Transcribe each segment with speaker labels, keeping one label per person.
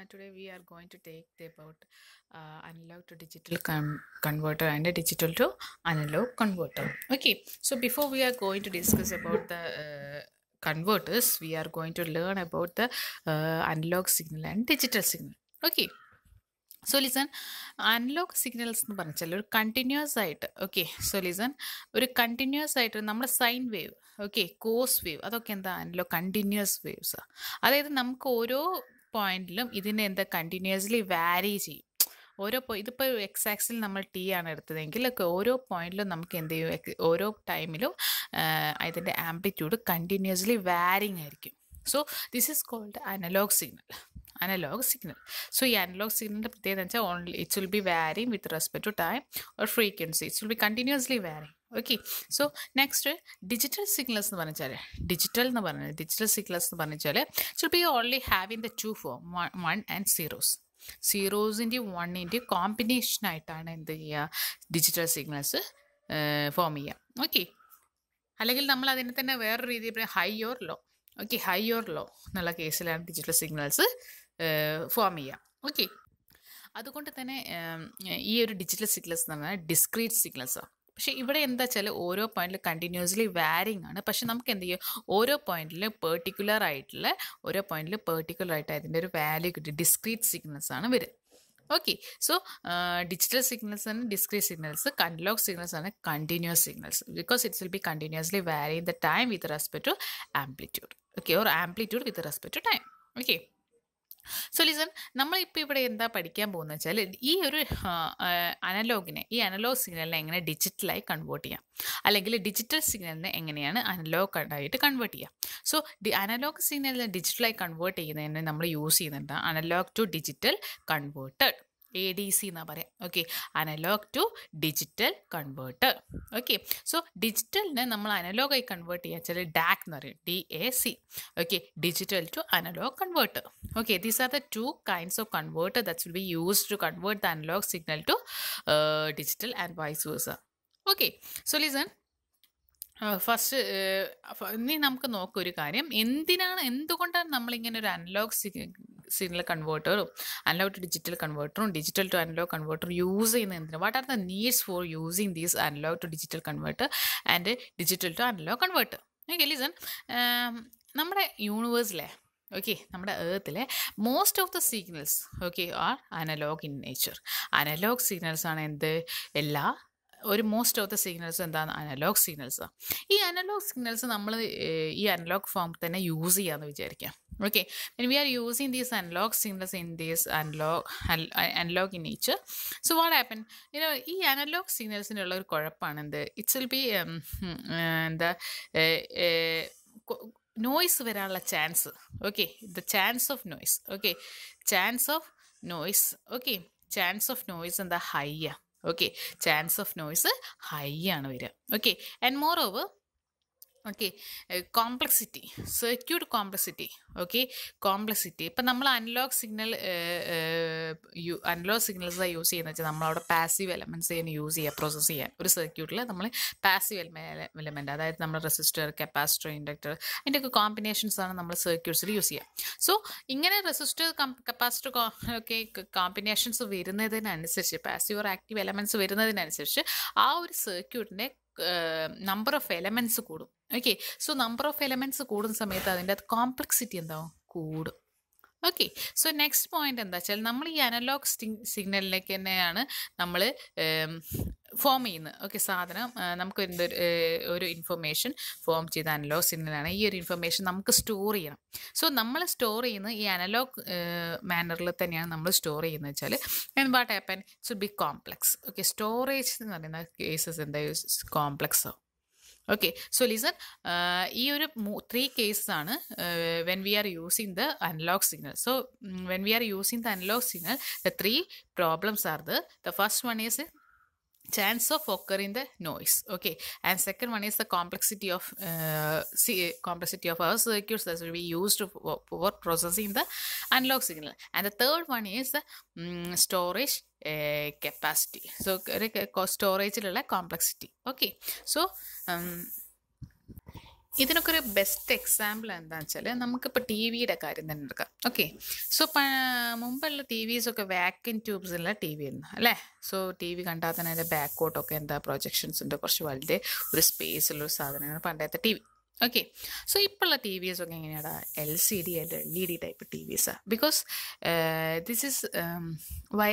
Speaker 1: uh, today we are going to take about uh, analog to digital converter and a digital to analog converter okay so before we are going to discuss about the uh, converters we are going to learn about the analog signal and digital signal okay so listen analog signals എന്ന് പറഞ്ഞാൽ ഒരു continuous ആയിട്ട് okay so listen ഒരു continuous ആയിട്ട് നമ്മുടെ sine wave okay cos wave അതൊക്കെ എന്താ analogue continuous വേവ്സാണ് അതായത് നമുക്ക് ഓരോ പോയിന്റിലും ഇതിനെ എന്താ കണ്ടിന്യൂസ്ലി വാരി ചെയ്യും ഓരോ ഇതിപ്പോൾ എക്സ് നമ്മൾ ടി ആണ് എടുത്തതെങ്കിൽ ഓരോ പോയിന്റിലും നമുക്ക് എന്ത് ചെയ്യും ഓരോ ടൈമിലും അതിൻ്റെ ആംപ്ലിറ്റ്യൂഡ് കണ്ടിന്യൂസ്ലി വാരിങ് ആയിരിക്കും so this is called analog signal analog signal so ഈ അനലോഗ് സിഗ്നലിൻ്റെ പ്രത്യേകത വെച്ചാൽ only it's will be varying with respect to time or frequency it's will be continuously varying okay so next digital signals എന്ന് പറഞ്ഞാൽ digital എന്ന് പറഞ്ഞാൽ digital signals എന്ന് പറഞ്ഞാൽ ചിലപ്പോൾ you only have in the two form one and zeros സീറോസിൻ്റെ വണ്ണിൻ്റെ കോമ്പിനേഷനായിട്ടാണ് എന്ത് ചെയ്യുക ഡിജിറ്റൽ സിഗ്നൽസ് ഫോം ചെയ്യുക ഓക്കെ അല്ലെങ്കിൽ നമ്മൾ അതിനെ തന്നെ വേറെ രീതിയിൽ പറയാം high or low okay high or low എന്നുള്ള കേസിലാണ് ഡിജിറ്റൽ സിഗ്നൽസ് ഫോം ചെയ്യുക ഓക്കെ അതുകൊണ്ട് തന്നെ ഈ ഒരു ഡിജിറ്റൽ സിഗ്നൽസ് എന്ന് പറഞ്ഞാൽ ഡിസ്ക്രീറ്റ് സിഗ്നൽസാണ് പക്ഷേ ഇവിടെ എന്താ വെച്ചാൽ ഓരോ പോയിന്റിൽ കണ്ടിന്യൂസ്ലി വാരിങ് ആണ് പക്ഷെ നമുക്ക് എന്ത് ചെയ്യും ഓരോ പോയിന്റിലും പേർട്ടിക്കുലർ ആയിട്ടുള്ള ഓരോ പോയിന്റിലും പേർട്ടിക്കുലർ ആയിട്ട് അതിൻ്റെ ഒരു വാല്യൂ കിട്ടി ഡിസ്ക്രീറ്റ് സിഗ്നൽസ് ആണ് വരുന്നത് ഓക്കെ സോ ഡിജിറ്റൽ സിഗ്നൽസ് ആണ് ഡിസ്ക്രീറ്റ് സിഗ്നൽസ് കൺലോഗ് സിഗ്നൽസ് ആണ് continuous signals because it's will be continuously vary in the time with respect to amplitude okay or amplitude with respect to time okay so listen നമ്മളിപ്പോൾ ഇവിടെ എന്താ പഠിക്കാൻ പോകുന്നത് വെച്ചാൽ ഈ ഒരു അനലോഗിനെ ഈ അനലോഗ് സിഗ്നലിനെ എങ്ങനെ ഡിജിറ്റലായി കൺവേർട്ട് ചെയ്യാം അല്ലെങ്കിൽ ഡിജിറ്റൽ സിഗ്നലിനെ എങ്ങനെയാണ് അനലോഗ് ആയിട്ട് കൺവേർട്ട് ചെയ്യാം സോ ഡി അനലോഗ് സിഗ്നലിനെ ഡിജിറ്റലായി കൺവേർട്ട് ചെയ്യുന്നതിന് നമ്മൾ യൂസ് ചെയ്യുന്നുണ്ട് analog to digital converted A D C എന്നാണ് പറയാം okay analog to digital converter okay so ഡിജിറ്റലിനെ നമ്മൾ അനലോഗായി കൺവേർട്ട് ചെയ്യാൻ വെച്ചാൽ ഡാക്ക് എന്ന് പറയും D A C okay digital to analog converter okay these are the two kinds of converter that's will be use to convert the analog signal to digital and vice versa okay so listen first ഇനി നമുക്ക് നോക്കൊരു കാര്യം എന്തിനാണ് എന്തുകൊണ്ടാണ് നമ്മളിങ്ങനെ ഒരു analog signal കൺവേർട്ടറും analog to digital കൺവേർട്ടറും digital to analog converter use ചെയ്യുന്ന എന്തിന് what are the needs for using these analog to digital converter and digital to analog converter okay listen നമ്മുടെ യൂണിവേഴ്സിലെ ഓക്കെ നമ്മുടെ ഏർത്തിലെ most of the signals okay are analog in nature analog signals ആണ് എന്ത് എല്ലാ ഒരു മോസ്റ്റ് ഓഫ് ദ സിഗ്നൽസ് എന്താണ് analog signals ഈ അനലോഗ് സിഗ്നൽസ് നമ്മൾ ഈ അനലോഗ് ഫോം തന്നെ യൂസ് ചെയ്യാമെന്ന് വിചാരിക്കാം okay and we are using these analog signals in this analog analog uh, in nature so what happened you ഈ അനലോഗ് സിഗ്നൽസിനുള്ള ഒരു കുഴപ്പമാണ് എന്ത് it's will be um, hmm, എന്താ നോയ്സ് വരാനുള്ള chance okay the chance of noise okay chance of noise okay chance of noise എന്താ high ആ okay chance of noise high ആണ് വരിക okay and moreover okay complexity circuit complexity okay complexity ഇപ്പം നമ്മൾ analog signal യു analog signals use ചെയ്യുന്നത് വെച്ചാൽ നമ്മളവിടെ പാസീവ് എലമെൻറ്റ്സ് ചെയ്യുന്ന യൂസ് ചെയ്യുക പ്രോസസ്സ് ചെയ്യാൻ ഒരു സർക്യൂട്ടിൽ നമ്മൾ പാസീവ് എലമെൻറ്റ് അതായത് നമ്മൾ റെസിസ്റ്റർ കപ്പാസിറ്റർ ഇൻഡക്ടർ അതിൻ്റെയൊക്കെ കോമ്പിനേഷൻസാണ് നമ്മൾ സർക്യൂട്ട്സിൽ യൂസ് ചെയ്യുക സോ ഇങ്ങനെ റെസിസ്റ്റർ കപ്പാസിറ്റർ ഒക്കെ കോമ്പിനേഷൻസ് വരുന്നതിനനുസരിച്ച് പാസീവ് ഓർ ആക്റ്റീവ് എലമെൻറ്റ്സ് വരുന്നതിനനുസരിച്ച് ആ ഒരു സർക്യൂട്ടിൻ്റെ നമ്പർ ഓഫ് എലമെൻറ്റ്സ് കൂടും okay so number of elements കൂടുന്ന സമയത്ത് അതിൻ്റെ കോംപ്ലക്സിറ്റി എന്താവും കൂടും ഓക്കെ സോ നെക്സ്റ്റ് പോയിന്റ് എന്താ വെച്ചാൽ നമ്മൾ ഈ അനലോഗ് സിഗ്നലിലേക്ക് തന്നെയാണ് നമ്മൾ ഫോം ചെയ്യുന്നത് ഓക്കെ സാധനം നമുക്ക് എന്തൊരു ഒരു ഇൻഫർമേഷൻ ഫോം ചെയ്ത അനലോഗ് സിഗ്നലാണ് ഈ ഒരു ഇൻഫർമേഷൻ നമുക്ക് സ്റ്റോർ ചെയ്യണം സോ നമ്മൾ സ്റ്റോർ ചെയ്യുന്നത് ഈ അനലോഗ് മാനറിൽ തന്നെയാണ് നമ്മൾ സ്റ്റോർ ചെയ്യുന്നത് വെച്ചാൽ and what happen it's be complex okay storage എന്ന് പറയുന്ന കേസസ് എന്താ കോംപ്ലക്സ് ഓക്കെ സോ ലിസൺ ഈ ഒരു ത്രീ കേസസ് ആണ് when we are using the analog signal so when we are using the analog signal the three problems are the the first one is chance of occurring the noise okay and second one is the complexity of uh, see, complexity of our circuits that will be used for, for processing the analog signal and the third one is the um, storage uh, capacity so storage okay so um, ഇതിനൊക്കെ ഒരു best example എന്താണെന്ന് വെച്ചാൽ നമുക്കിപ്പോൾ T വിയുടെ കാര്യം തന്നെ എടുക്കാം okay so മുമ്പുള്ള ടി വിസൊക്കെ വാക്വം ട്യൂബ്സുള്ള ടി വി ആയിരുന്നു അല്ലേ സോ ടി വി കണ്ടാൽ തന്നെ അതിൻ്റെ ബാക്കോട്ടൊക്കെ എന്താ പ്രൊജക്ഷൻസിൻ്റെ കുറച്ച് വലിയ ഒരു സ്പേസിലൊരു സാധനമാണ് പണ്ടത്തെ ടി വി ഓക്കെ സോ ഇപ്പോഴുള്ള ടി വിസ് ഒക്കെ എങ്ങനെയാണ് L C D and L E D type T വിസാണ് ബിക്കോസ് ദിസ് ഇസ് വൈ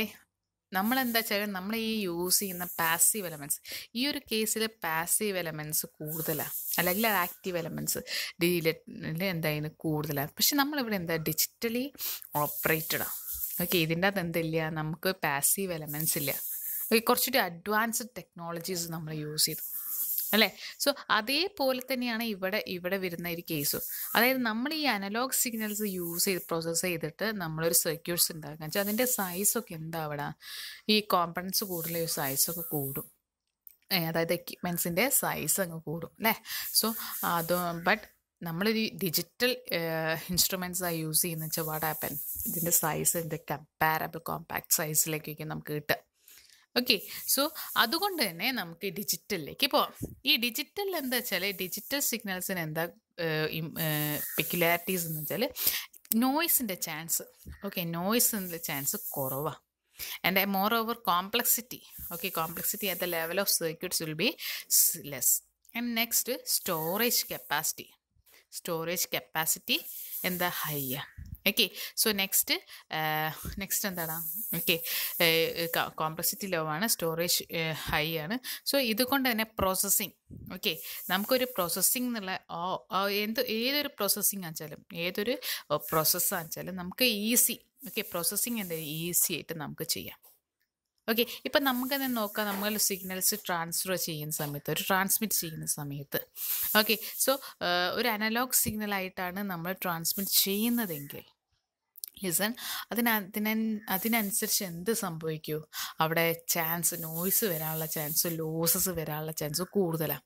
Speaker 1: നമ്മളെന്താ വെച്ചാൽ നമ്മൾ ഈ യൂസ് ചെയ്യുന്ന പാസീവ് എലമെൻറ്റ്സ് ഈ ഒരു കേസിൽ പാസീവ് എലമെൻറ്റ്സ് കൂടുതലാണ് അല്ലെങ്കിൽ ആക്റ്റീവ് എലമെൻറ്റ്സ് ഡിജിറ്റലിൽ എന്തായാലും കൂടുതലാണ് പക്ഷെ നമ്മളിവിടെ എന്താ ഡിജിറ്റലി ഓപ്പറേറ്റഡാണ് ഓക്കെ ഇതിൻ്റെ അത് എന്തില്ല നമുക്ക് പാസീവ് എലമെൻറ്റ്സ് ഇല്ല കുറച്ചുകൂടി അഡ്വാൻസ്ഡ് ടെക്നോളജീസ് നമ്മൾ യൂസ് ചെയ്തു അല്ലേ സോ അതേപോലെ തന്നെയാണ് ഇവിടെ ഇവിടെ വരുന്ന ഒരു കേസും അതായത് നമ്മൾ ഈ അനലോഗ് സിഗ്നൽസ് യൂസ് ചെയ്ത് പ്രോസസ്സ് ചെയ്തിട്ട് നമ്മളൊരു സർക്യൂട്ട്സ് ഉണ്ടാക്കുക വെച്ചാൽ അതിൻ്റെ സൈസൊക്കെ എന്താവടാ ഈ കോമ്പണൻസ് കൂടുതൽ സൈസൊക്കെ കൂടും അതായത് എക്യുപ്മെൻസിൻ്റെ സൈസ് അങ്ങ് കൂടും അല്ലേ സോ അത് ബട്ട് നമ്മളൊരു ഡിജിറ്റൽ ഇൻസ്ട്രുമെൻസ് ആ യൂസ് ചെയ്യുന്ന വെച്ചാൽ വാട്ട് ആപ്പൻ ഇതിൻ്റെ സൈസ് ഇതിൻ്റെ കമ്പാരബിൾ കോമ്പാക്ട് സൈസിലേക്കൊക്കെ നമുക്ക് കിട്ടുക ഓക്കെ സോ അതുകൊണ്ട് തന്നെ നമുക്ക് ഡിജിറ്റലിലേക്ക് പോവാം ഈ ഡിജിറ്റൽ എന്താ വെച്ചാൽ ഡിജിറ്റൽ സിഗ്നൽസിന് എന്താ പെക്യുലാരിറ്റീസ് എന്ന് വെച്ചാൽ നോയ്സിൻ്റെ ചാൻസ് ഓക്കെ നോയ്സിൻ്റെ ചാൻസ് കുറവാണ് and I moreover complexity okay complexity at the level of circuits will be less and next storage capacity storage capacity എന്താ ഹൈ ആണ് ഓക്കെ സോ നെക്സ്റ്റ് നെക്സ്റ്റ് എന്താണ് okay complexity low ആണ് storage high uh, ആണ് so ഇതുകൊണ്ട് തന്നെ processing okay നമുക്കൊരു processing എന്നുള്ള എന്ത് ഏതൊരു പ്രോസസ്സിംഗ് ആച്ചാലും ഏതൊരു പ്രോസസ്സ് ആച്ചാലും നമുക്ക് ഈസി ഓക്കെ പ്രോസസ്സിങ് എന്താ ഈസി ആയിട്ട് നമുക്ക് ചെയ്യാം ഓക്കെ ഇപ്പം നമുക്ക് തന്നെ നോക്കാം നമ്മൾ സിഗ്നൽസ് ട്രാൻസ്ഫർ ചെയ്യുന്ന സമയത്ത് ഒരു ട്രാൻസ്മിറ്റ് ചെയ്യുന്ന സമയത്ത് ഓക്കെ സോ uh, ഒരു അനലോഗ് സിഗ്നലായിട്ടാണ് നമ്മൾ ട്രാൻസ്മിറ്റ് ചെയ്യുന്നതെങ്കിൽ ലിസൺ അതിന് അതിന അതിനനുസരിച്ച് എന്ത് സംഭവിക്കൂ അവിടെ ചാൻസ് നോയ്സ് വരാനുള്ള ചാൻസ് ലോസസ് വരാനുള്ള ചാൻസ് കൂടുതലാണ്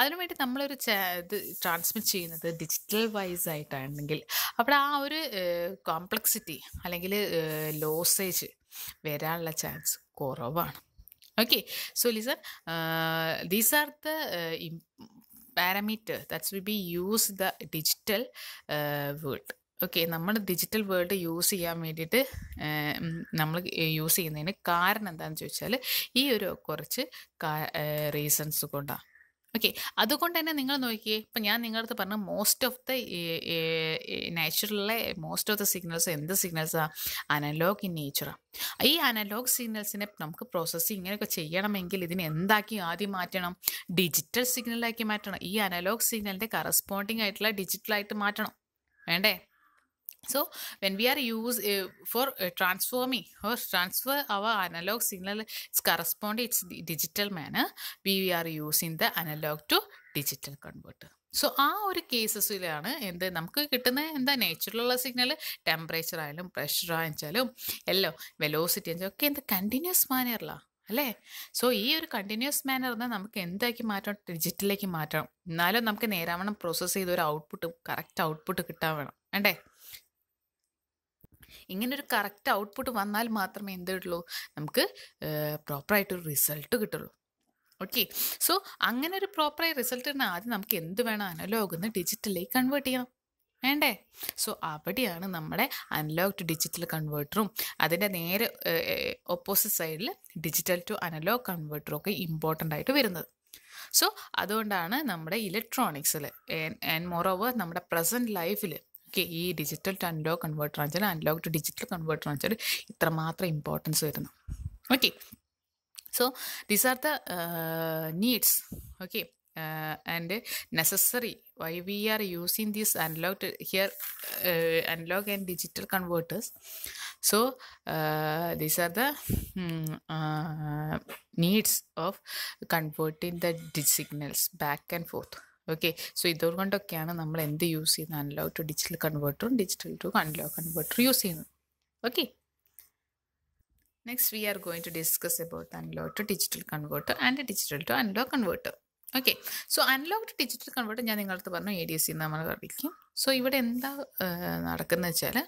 Speaker 1: അതിനുവേണ്ടി നമ്മളൊരു ഇത് ട്രാൻസ്മിറ്റ് ചെയ്യുന്നത് ഡിജിറ്റൽ വൈസ് ആയിട്ടാണെങ്കിൽ അവിടെ ആ ഒരു കോംപ്ലക്സിറ്റി അല്ലെങ്കിൽ ലോസേജ് വരാനുള്ള ചാൻസ് കുറവാണ് okay so listen these are the parameter that's will be use the digital world okay നമ്മൾ ഡിജിറ്റൽ വേൾഡ് യൂസ് ചെയ്യാൻ വേണ്ടിയിട്ട് നമ്മൾ യൂസ് ചെയ്യുന്നതിന് കാരണം എന്താണെന്ന് ചോദിച്ചാൽ ഈ ഒരു കുറച്ച് റീസൺസ് കൊണ്ടാണ് ഓക്കെ അതുകൊണ്ട് തന്നെ നിങ്ങൾ നോക്കിയേ ഇപ്പം ഞാൻ നിങ്ങളടുത്ത് പറഞ്ഞ മോസ്റ്റ് ഓഫ് ദ നാച്ചുറലിലെ മോസ്റ്റ് ഓഫ് ദ സിഗ്നൽസ് എന്ത് സിഗ്നൽസാണ് അനലോഗ് ഇൻ നേച്ചറാണ് ഈ അനലോഗ് സിഗ്നൽസിനെ നമുക്ക് പ്രോസസ്സ് ഇങ്ങനെയൊക്കെ ചെയ്യണമെങ്കിൽ ഇതിനെ എന്താക്കി ആദ്യം മാറ്റണം ഡിജിറ്റൽ സിഗ്നലാക്കി മാറ്റണം ഈ അനലോഗ് സിഗ്നലിൻ്റെ കറസ്പോണ്ടിങ് ആയിട്ടുള്ള ഡിജിറ്റലായിട്ട് മാറ്റണം വേണ്ടേ so when we are use for transforming uh, transfer our analog signal it's correspond it's digital manner we we are are using the analog to digital converter. So ആ ഒരു കേസസിലാണ് എന്ത് നമുക്ക് കിട്ടുന്ന എന്താ നേച്ചുറലുള്ള സിഗ്നൽ ടെമ്പറേച്ചർ ആയാലും പ്രഷർ ആയാലും എല്ലോ വെലോസിറ്റി ആയാലും ഒക്കെ എന്ത് കണ്ടിന്യൂസ് മാനറിലാണ് അല്ലേ സോ ഈ ഒരു കണ്ടിന്യൂസ് മാനറിന് നമുക്ക് എന്താക്കി മാറ്റണം ഡിജിറ്റലിലേക്ക് മാറ്റണം എന്നാലും നമുക്ക് നേരാവണ്ണം പ്രോസസ്സ് ചെയ്ത ഒരു ഔട്ട്പുട്ട് കറക്റ്റ് ഔട്ട്പുട്ട് കിട്ടാൻ വേണം വേണ്ടേ ഇങ്ങനൊരു കറക്റ്റ് ഔട്ട്പുട്ട് വന്നാൽ മാത്രമേ കിട്ടുള്ളൂ നമുക്ക് പ്രോപ്പറായിട്ടൊരു റിസൾട്ട് കിട്ടുള്ളൂ ഓക്കെ സോ അങ്ങനെ ഒരു പ്രോപ്പറായ റിസൾട്ടിന് ആദ്യം നമുക്ക് എന്ത് വേണം അനലോഗ് എന്ന് ഡിജിറ്റലിലേക്ക് കൺവേർട്ട് ചെയ്യണം വേണ്ടേ സോ അവിടെയാണ് നമ്മുടെ അനലോഗ് ടു ഡിജിറ്റൽ കൺവേർട്ടറും അതിൻ്റെ നേരെ ഓപ്പോസിറ്റ് സൈഡിൽ ഡിജിറ്റൽ ടു അനലോഗ് കൺവേർട്ടറും ഒക്കെ ഇമ്പോർട്ടൻ്റ് ആയിട്ട് വരുന്നത് സോ അതുകൊണ്ടാണ് നമ്മുടെ ഇലക്ട്രോണിക്സിൽ ആൻഡ് മോർ ഓവർ നമ്മുടെ പ്രസൻറ്റ് ലൈഫിൽ ഓക്കെ ഈ ഡിജിറ്റൽ ടു അനലോഗ് കൺവേർട്ടർ വെച്ചാൽ അനലോഗ് ടു ഡിജിറ്റൽ കൺവേർട്ടർ വെച്ചാൽ ഇത്രമാത്രം ഇമ്പോർട്ടൻസ് വരുന്നു okay so these are the needs okay and necessary why we are using these analog to here analog and digital converters so these are the needs of converting the signals back and forth okay so ഇതുകൊണ്ടൊക്കെയാണ് നമ്മൾ എന്ത് use ചെയ്യുന്നത് analog to digital കൺവേർട്ടറും digital to analog കൺവേർട്ടറും use ചെയ്യുന്നത് okay next we are going to discuss about analog to digital converter and digital to analog converter okay so analog to digital converter ഞാൻ നിങ്ങളടുത്ത് പറഞ്ഞു A D S നമ്മൾ കളിക്കും so ഇവിടെ എന്താ നടക്കുന്നത് വെച്ചാൽ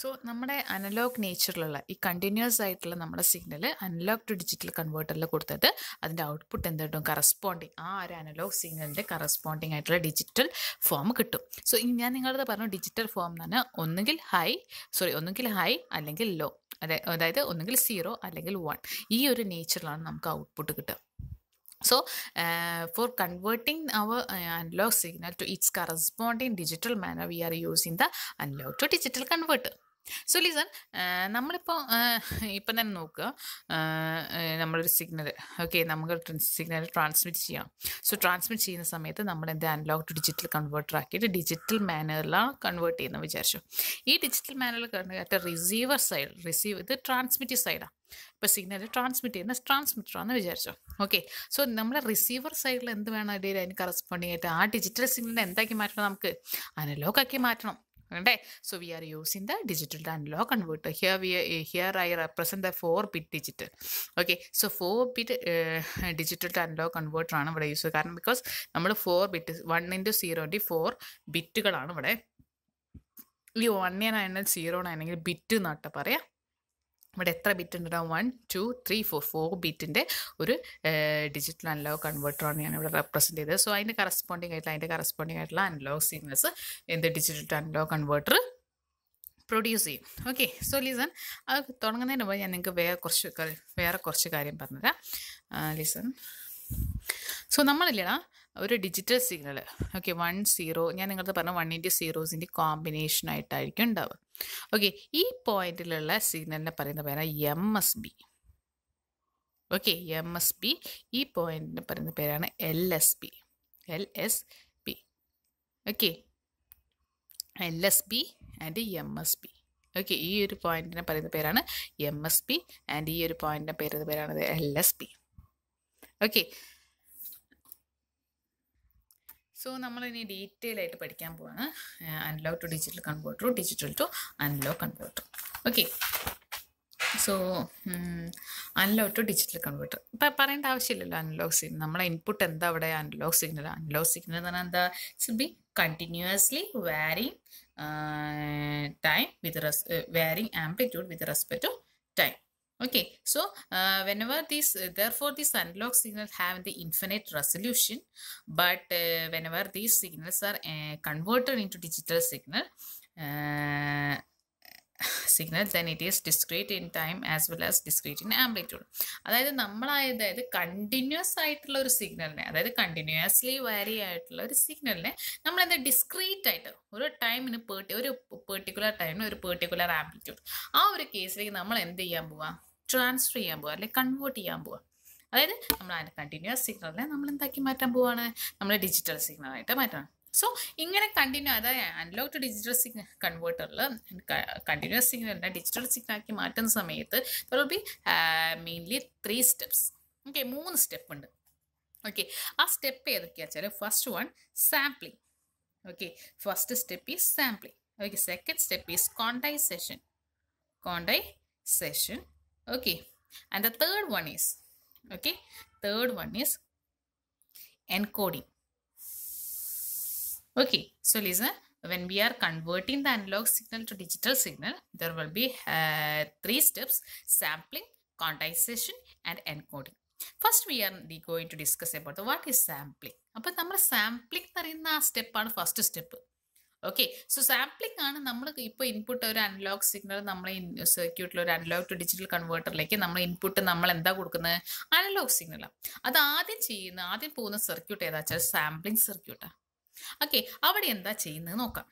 Speaker 1: സോ നമ്മുടെ അനലോഗ് നേച്ചറിലുള്ള ഈ കണ്ടിന്യൂസ് ആയിട്ടുള്ള നമ്മുടെ സിഗ്നൽ അനലോഗ് ടു ഡിജിറ്റൽ കൺവേർട്ടറിൽ കൊടുത്തത് അതിൻ്റെ ഔട്ട്പുട്ട് എന്തായിട്ടും കറസ്പോണ്ടിങ് ആ ഒരു അനലോഗ് സിഗ്നലിൻ്റെ കറസ്പോണ്ടിങ് ആയിട്ടുള്ള ഡിജിറ്റൽ ഫോം കിട്ടും സോ ഞാൻ നിങ്ങളത് പറഞ്ഞു ഡിജിറ്റൽ ഫോം എന്ന് പറഞ്ഞാൽ ഒന്നുകിൽ ഹൈ സോറി ഒന്നുകിൽ ഹൈ അല്ലെങ്കിൽ ലോ അതെ അതായത് ഒന്നുകിൽ സീറോ അല്ലെങ്കിൽ വൺ ഈ ഒരു നേച്ചറിലാണ് നമുക്ക് ഔട്ട്പുട്ട് കിട്ടുക so for converting our analog signal to it's corresponding digital manner we are using the analog to digital converter so listen നമ്മളിപ്പോൾ ഇപ്പം തന്നെ നോക്കുക നമ്മളൊരു സിഗ്നൽ ഓക്കെ നമുക്ക് സിഗ്നൽ ട്രാൻസ്മിറ്റ് ചെയ്യാം സോ ട്രാൻസ്മിറ്റ് ചെയ്യുന്ന സമയത്ത് നമ്മൾ എന്ത് അനലോഗ് ടു ഡിജിറ്റൽ കൺവേർട്ടർ ആക്കിയിട്ട് ഡിജിറ്റൽ മാനറിലാണ് കൺവേർട്ട് ചെയ്യുന്നത് വിചാരിച്ചു ഈ ഡിജിറ്റൽ മാനറിൽ കൺവേർട്ട് റിസീവർ സൈഡ് റിസീവ് ഇത് ട്രാൻസ്മിറ്റ് സൈഡാണ് ഇപ്പോൾ സിഗ്നൽ ട്രാൻസ്മിറ്റ് ചെയ്യുന്ന ട്രാൻസ്മിറ്ററാണെന്ന് വിചാരിച്ചോ ഓക്കെ സോ നമ്മുടെ റിസീവർ സൈഡിൽ എന്ത് വേണം അതിൻ്റെ അതിന് കറസ്പോണ്ടിങ് ആയിട്ട് ആ ഡിജിറ്റൽ സിഗ്നലിനെ എന്താക്കി മാറ്റണം നമുക്ക് അനലോഗ് ആക്കി മാറ്റണം അല്ലേ so we are using the digital and law converter here we here I represent the four bit digital okay so four bit digital two and law ആണ് ഇവിടെ യൂസ് കാരണം ബിക്കോസ് നമ്മൾ four bit one into zero into four ബിറ്റുകളാണ് ഇവിടെ ഈ one nine zero nine ആണെങ്കിൽ bit എന്നാട്ടെ പറയാം ഇവിടെ എത്ര ബിറ്റ് ഉണ്ടാവും one two three four four ബിറ്റിൻ്റെ ഒരു ഡിജിറ്റൽ അനലോഗ് കൺവേർട്ടറാണ് ഞാൻ ഇവിടെ റെപ്രസെൻ്റ് ചെയ്തത് സോ അതിൻ്റെ കറസ്പോണ്ടിങ് ആയിട്ടുള്ള അതിൻ്റെ കറസ്പോണ്ടിങ് ആയിട്ടുള്ള അനലോഗ് സിഗ്നൽസ് എന്ത് digital to analog converter produce ചെയ്യും ഓക്കെ സോ ലീസൺ അത് തുടങ്ങുന്നതിന് മുമ്പ് ഞാൻ നിങ്ങൾക്ക് വേറെ കുറച്ച് വേറെ കുറച്ച് കാര്യം പറഞ്ഞുതരാം ലീസൺ സോ നമ്മളില്ല ഒരു digital signal okay one zero ഞാൻ നിങ്ങളത് പറഞ്ഞ വണ്ണിൻ്റെ സീറോസിൻ്റെ കോമ്പിനേഷൻ ആയിട്ടായിരിക്കും ഉണ്ടാവുക ഓക്കെ ഈ പോയിന്റിലുള്ള സിഗ്നലിനെ പറയുന്ന പേരാണ് M S B okay M S B ഈ പോയിന്റിനെ പറയുന്ന പേരാണ് L S B L S B okay L S B and M S B okay ഈ ഒരു പോയിന്റിനെ പറയുന്ന പേരാണ് എം എസ് ബി ആൻഡ് ഈ ഒരു പോയിന്റിനെ പേരുന്ന പേരാണ് L S B okay so നമ്മൾ ഇനി ഡീറ്റെയിൽ ആയിട്ട് പഠിക്കാൻ പോവാണ് analog to digital converter digital to analog converter okay so analog to digital converter ഇപ്പം പറയേണ്ട ആവശ്യമില്ലല്ലോ അനലോഗ് സിഗ്നൽ നമ്മളെ ഇൻപുട്ട് എന്താ അവിടെ അനലോഗ് സിഗ്നൽ അനലോഗ് സിഗ്നൽ എന്ന് പറഞ്ഞാൽ എന്താ it be continuously varying time with res varying amplitude with respect to time Okay, so uh, whenever this, therefore these analog signals have the infinite resolution, but uh, whenever these signals are uh, converted into digital signal, signal then it is discrete in time as well as discrete in amplitude അതായത് നമ്മളായത് continuous ആയിട്ടുള്ള ഒരു സിഗ്നലിനെ അതായത് continuously വാരി ആയിട്ടുള്ള ഒരു സിഗ്നലിനെ നമ്മളെന്ത് ഡിസ്ക്രീറ്റ് ആയിട്ട് ഒരു ടൈമിന് പേർട്ടി ഒരു പെർട്ടിക്കുലർ ടൈമിന് ഒരു പെർട്ടിക്കുലർ ആംപ്ലിറ്റ്യൂഡ് ആ ഒരു കേസിലേക്ക് നമ്മൾ എന്ത് ചെയ്യാൻ പോവാം ട്രാൻസ്ഫർ ചെയ്യാൻ പോവുക അല്ലെങ്കിൽ കൺവേർട്ട് ചെയ്യാൻ പോവുക അതായത് നമ്മൾ അതിൻ്റെ കണ്ടിന്യൂസ് സിഗ്നലിനെ നമ്മൾ എന്താക്കി മാറ്റാൻ പോവുകയാണ് നമ്മൾ ഡിജിറ്റൽ സിഗ്നലായിട്ട് മാറ്റണം സോ ഇങ്ങനെ കണ്ടിന്യൂ അതായത് അനലോഗ് ടു ഡിജിറ്റൽ സിഗ്നൽ കൺവേർട്ടറിൽ കണ്ടിന്യൂസ് സിഗ്നലിനെ ഡിജിറ്റൽ സിഗ്നലാക്കി മാറ്റുന്ന സമയത്ത് be mainly three steps okay മൂന്ന് സ്റ്റെപ്പ് ഉണ്ട് ഓക്കെ ആ സ്റ്റെപ്പ് ഏതൊക്കെയാ വെച്ചാൽ first one sampling okay first step is sampling okay second step is quantization quantization okay and the third one is okay third one is encoding okay so listen when we are converting the analog signal to digital signal there will be uh, three steps sampling quantization and encoding first we are the going to discuss about what is sampling അപ്പം നമ്മൾ sampling എന്ന് പറയുന്ന ആ സ്റ്റെപ്പാണ് first step okay so sampling ആണ് നമ്മൾ ഇപ്പോൾ input ഒരു അനലോഗ് സിഗ്നൽ നമ്മൾ സർക്യൂട്ടിൽ ഒരു അനലോഗ് ടു ഡിജിറ്റൽ കൺവേർട്ടറിലേക്ക് നമ്മൾ ഇൻപുട്ട് നമ്മൾ എന്താ കൊടുക്കുന്നത് അനലോഗ് സിഗ്നലാണ് അത് ആദ്യം ചെയ്യുന്ന ആദ്യം പോകുന്ന സർക്യൂട്ട് ഏതാ വെച്ചാൽ സാമ്പിളിംഗ് സർക്യൂട്ടാണ് ഓക്കെ അവിടെ എന്താ ചെയ്യുന്നത് നോക്കാം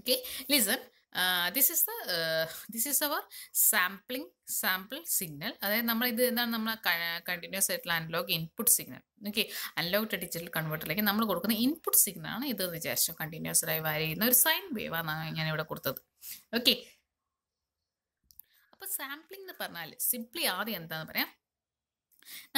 Speaker 1: okay listen this is is the uh, this is our sampling അതായത് നമ്മൾ ഇത് എന്താണ് നമ്മൾ കണ്ടിന്യൂസ് ആയിട്ടുള്ള analog input signal okay analog to digital കൺവേർട്ടറിലേക്ക് നമ്മൾ കൊടുക്കുന്ന ഇൻപുട്ട് സിഗ്നൽ ആണ് ഇത് വിചാരിച്ചു കണ്ടിന്യൂസ് ആയി വാരിയുന്ന ഒരു സൈൻ വേവ് ആണ് ഞാൻ ഇവിടെ കൊടുത്തത് ഓക്കെ അപ്പൊ സാമ്പിളിംഗ് എന്ന് പറഞ്ഞാൽ സിംപ്ലി ആദ്യം എന്താന്ന് പറയാം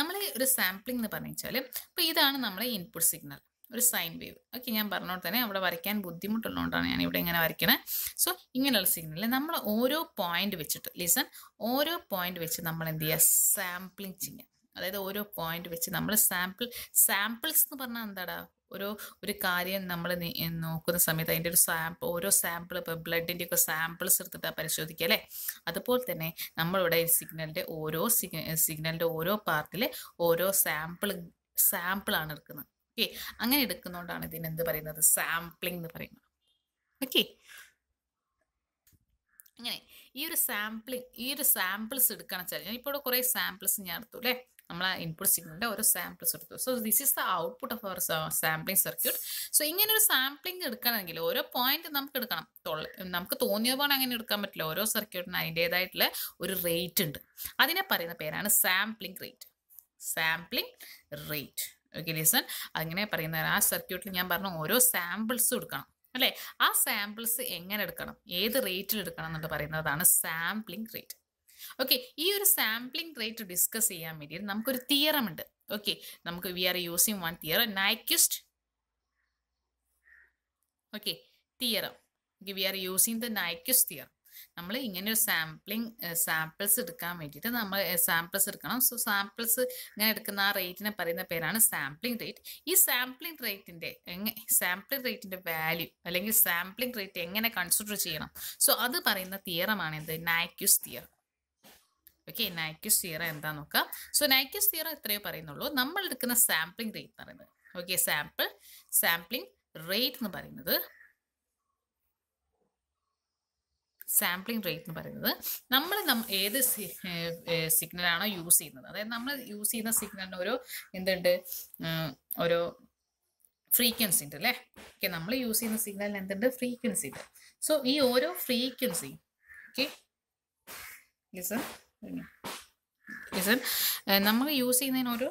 Speaker 1: നമ്മൾ ഒരു സാമ്പിളിംഗ് എന്ന് പറഞ്ഞു വെച്ചാൽ അപ്പോൾ ഇതാണ് നമ്മളെ ഇൻപുട്ട് സിഗ്നൽ ഒരു സൈൻ വേവ് ഓക്കെ ഞാൻ പറഞ്ഞോട്ട് തന്നെ അവിടെ വരയ്ക്കാൻ ബുദ്ധിമുട്ടുള്ളതുകൊണ്ടാണ് ഞാൻ ഇവിടെ ഇങ്ങനെ വരയ്ക്കണേ സോ ഇങ്ങനെയുള്ള സിഗ്നൽ നമ്മൾ ഓരോ പോയിന്റ് വെച്ചിട്ട് ലിസൺ ഓരോ പോയിന്റ് വെച്ച് നമ്മൾ എന്ത് ചെയ്യുക സാമ്പിളിങ് ചെയ്യുക അതായത് ഓരോ പോയിന്റ് വെച്ച് നമ്മൾ സാമ്പിൾ സാമ്പിൾസ് എന്ന് പറഞ്ഞാൽ എന്താടാ ഒരു ഒരു കാര്യം നമ്മൾ നോക്കുന്ന സമയത്ത് അതിൻ്റെ ഒരു സാമ്പിൾ ഓരോ സാമ്പിൾ ഇപ്പോൾ ബ്ലഡിൻ്റെ ഒക്കെ സാമ്പിൾസ് എടുത്തിട്ടാണ് പരിശോധിക്കുക അല്ലേ അതുപോലെ തന്നെ നമ്മളിവിടെ സിഗ്നലിൻ്റെ ഓരോ സിഗ്നലിൻ്റെ ഓരോ പാർട്ടിൽ ഓരോ സാമ്പിൾ സാമ്പിളാണ് എടുക്കുന്നത് ഓക്കെ അങ്ങനെ എടുക്കുന്നതുകൊണ്ടാണ് ഇതിന് എന്ത് പറയുന്നത് സാമ്പിളിംഗ് എന്ന് പറയുന്നത് ഓക്കെ അങ്ങനെ ഈ ഒരു സാമ്പിളിംഗ് ഈ ഒരു സാമ്പിൾസ് എടുക്കണം വെച്ചാൽ ഞാൻ ഇപ്പോൾ കുറേ സാമ്പിൾസ് ഞാൻ എടുത്തു അല്ലേ നമ്മൾ ഇൻപുട്ട് സിഗ്നലിൻ്റെ ഓരോ സാമ്പിൾസ് എടുത്തു so this is the output of our sampling circuit so ഇങ്ങനെ ഒരു സാമ്പിളിംഗ് എടുക്കണമെങ്കിൽ ഓരോ പോയിന്റ് നമുക്ക് എടുക്കണം നമുക്ക് തോന്നിയ പോലെ അങ്ങനെ എടുക്കാൻ പറ്റില്ല ഓരോ സർക്യൂട്ടിന് അതിൻ്റെതായിട്ടുള്ള ഒരു റേറ്റ് ഉണ്ട് അതിനെ പറയുന്ന പേരാണ് sampling rate sampling rate okay listen അങ്ങനെ പറയുന്നത് ആ സർക്യൂട്ടിൽ ഞാൻ പറഞ്ഞു ഓരോ സാമ്പിൾസ് കൊടുക്കണം അല്ലേ ആ സാമ്പിൾസ് എങ്ങനെ എടുക്കണം ഏത് റേറ്റിൽ എടുക്കണം എന്നുള്ളത് പറയുന്നതാണ് സാമ്പിളിംഗ് റേറ്റ് ഓക്കെ ഈ ഒരു സാമ്പിളിംഗ് റേറ്റ് ഡിസ്കസ് ചെയ്യാൻ വേണ്ടിയിട്ട് നമുക്കൊരു തിയറം ഉണ്ട് ഓക്കെ നമുക്ക് we are using one theorem Nyquist okay theorem we are using the Nyquist theorem നമ്മൾ ഇങ്ങനെ ഒരു സാമ്പിളിങ് സാമ്പിൾസ് എടുക്കാൻ വേണ്ടിയിട്ട് നമ്മൾ സാമ്പിൾസ് എടുക്കണം സോ സാമ്പിൾസ് ഇങ്ങനെ എടുക്കുന്ന ആ റേറ്റിനെ പറയുന്ന പേരാണ് സാമ്പിളിംഗ് റേറ്റ് ഈ സാമ്പിളിംഗ് റേറ്റിൻ്റെ സാമ്പിളിംഗ് റേറ്റിൻ്റെ വാല്യൂ അല്ലെങ്കിൽ സാമ്പിളിംഗ് റേറ്റ് എങ്ങനെ കൺസിഡർ ചെയ്യണം സോ അത് പറയുന്ന തിയറമാണ് എന്ത് Nyquist theorem okay Nyquist theorem എന്താ നോക്കാം സോ നാക്യൂസ് തിയറ എത്രയോ പറയുന്നുള്ളൂ നമ്മൾ എടുക്കുന്ന സാമ്പിളിംഗ് റേറ്റ് എന്ന് പറയുന്നത് ഓക്കെ സാമ്പിൾ സാമ്പിളിംഗ് റേറ്റ് എന്ന് പറയുന്നത് സാമ്പിളിംഗ് റേറ്റ് എന്ന് പറയുന്നത് നമ്മൾ ഏത് സിഗ്നലാണോ യൂസ് ചെയ്യുന്നത് അതായത് നമ്മൾ യൂസ് ചെയ്യുന്ന സിഗ്നലിന് ഒരു എന്തുണ്ട് ഒരു ഫ്രീക്വൻസി ഉണ്ട് അല്ലേ ഓക്കെ നമ്മൾ യൂസ് ചെയ്യുന്ന സിഗ്നലിന് എന്തുണ്ട് ഫ്രീക്വൻസി ഉണ്ട് സോ ഈ ഓരോ ഫ്രീക്വൻസി ഓക്കെ ലിസൺ ഇസ് നമ്മൾ യൂസ് ചെയ്യുന്നതിന് ഒരു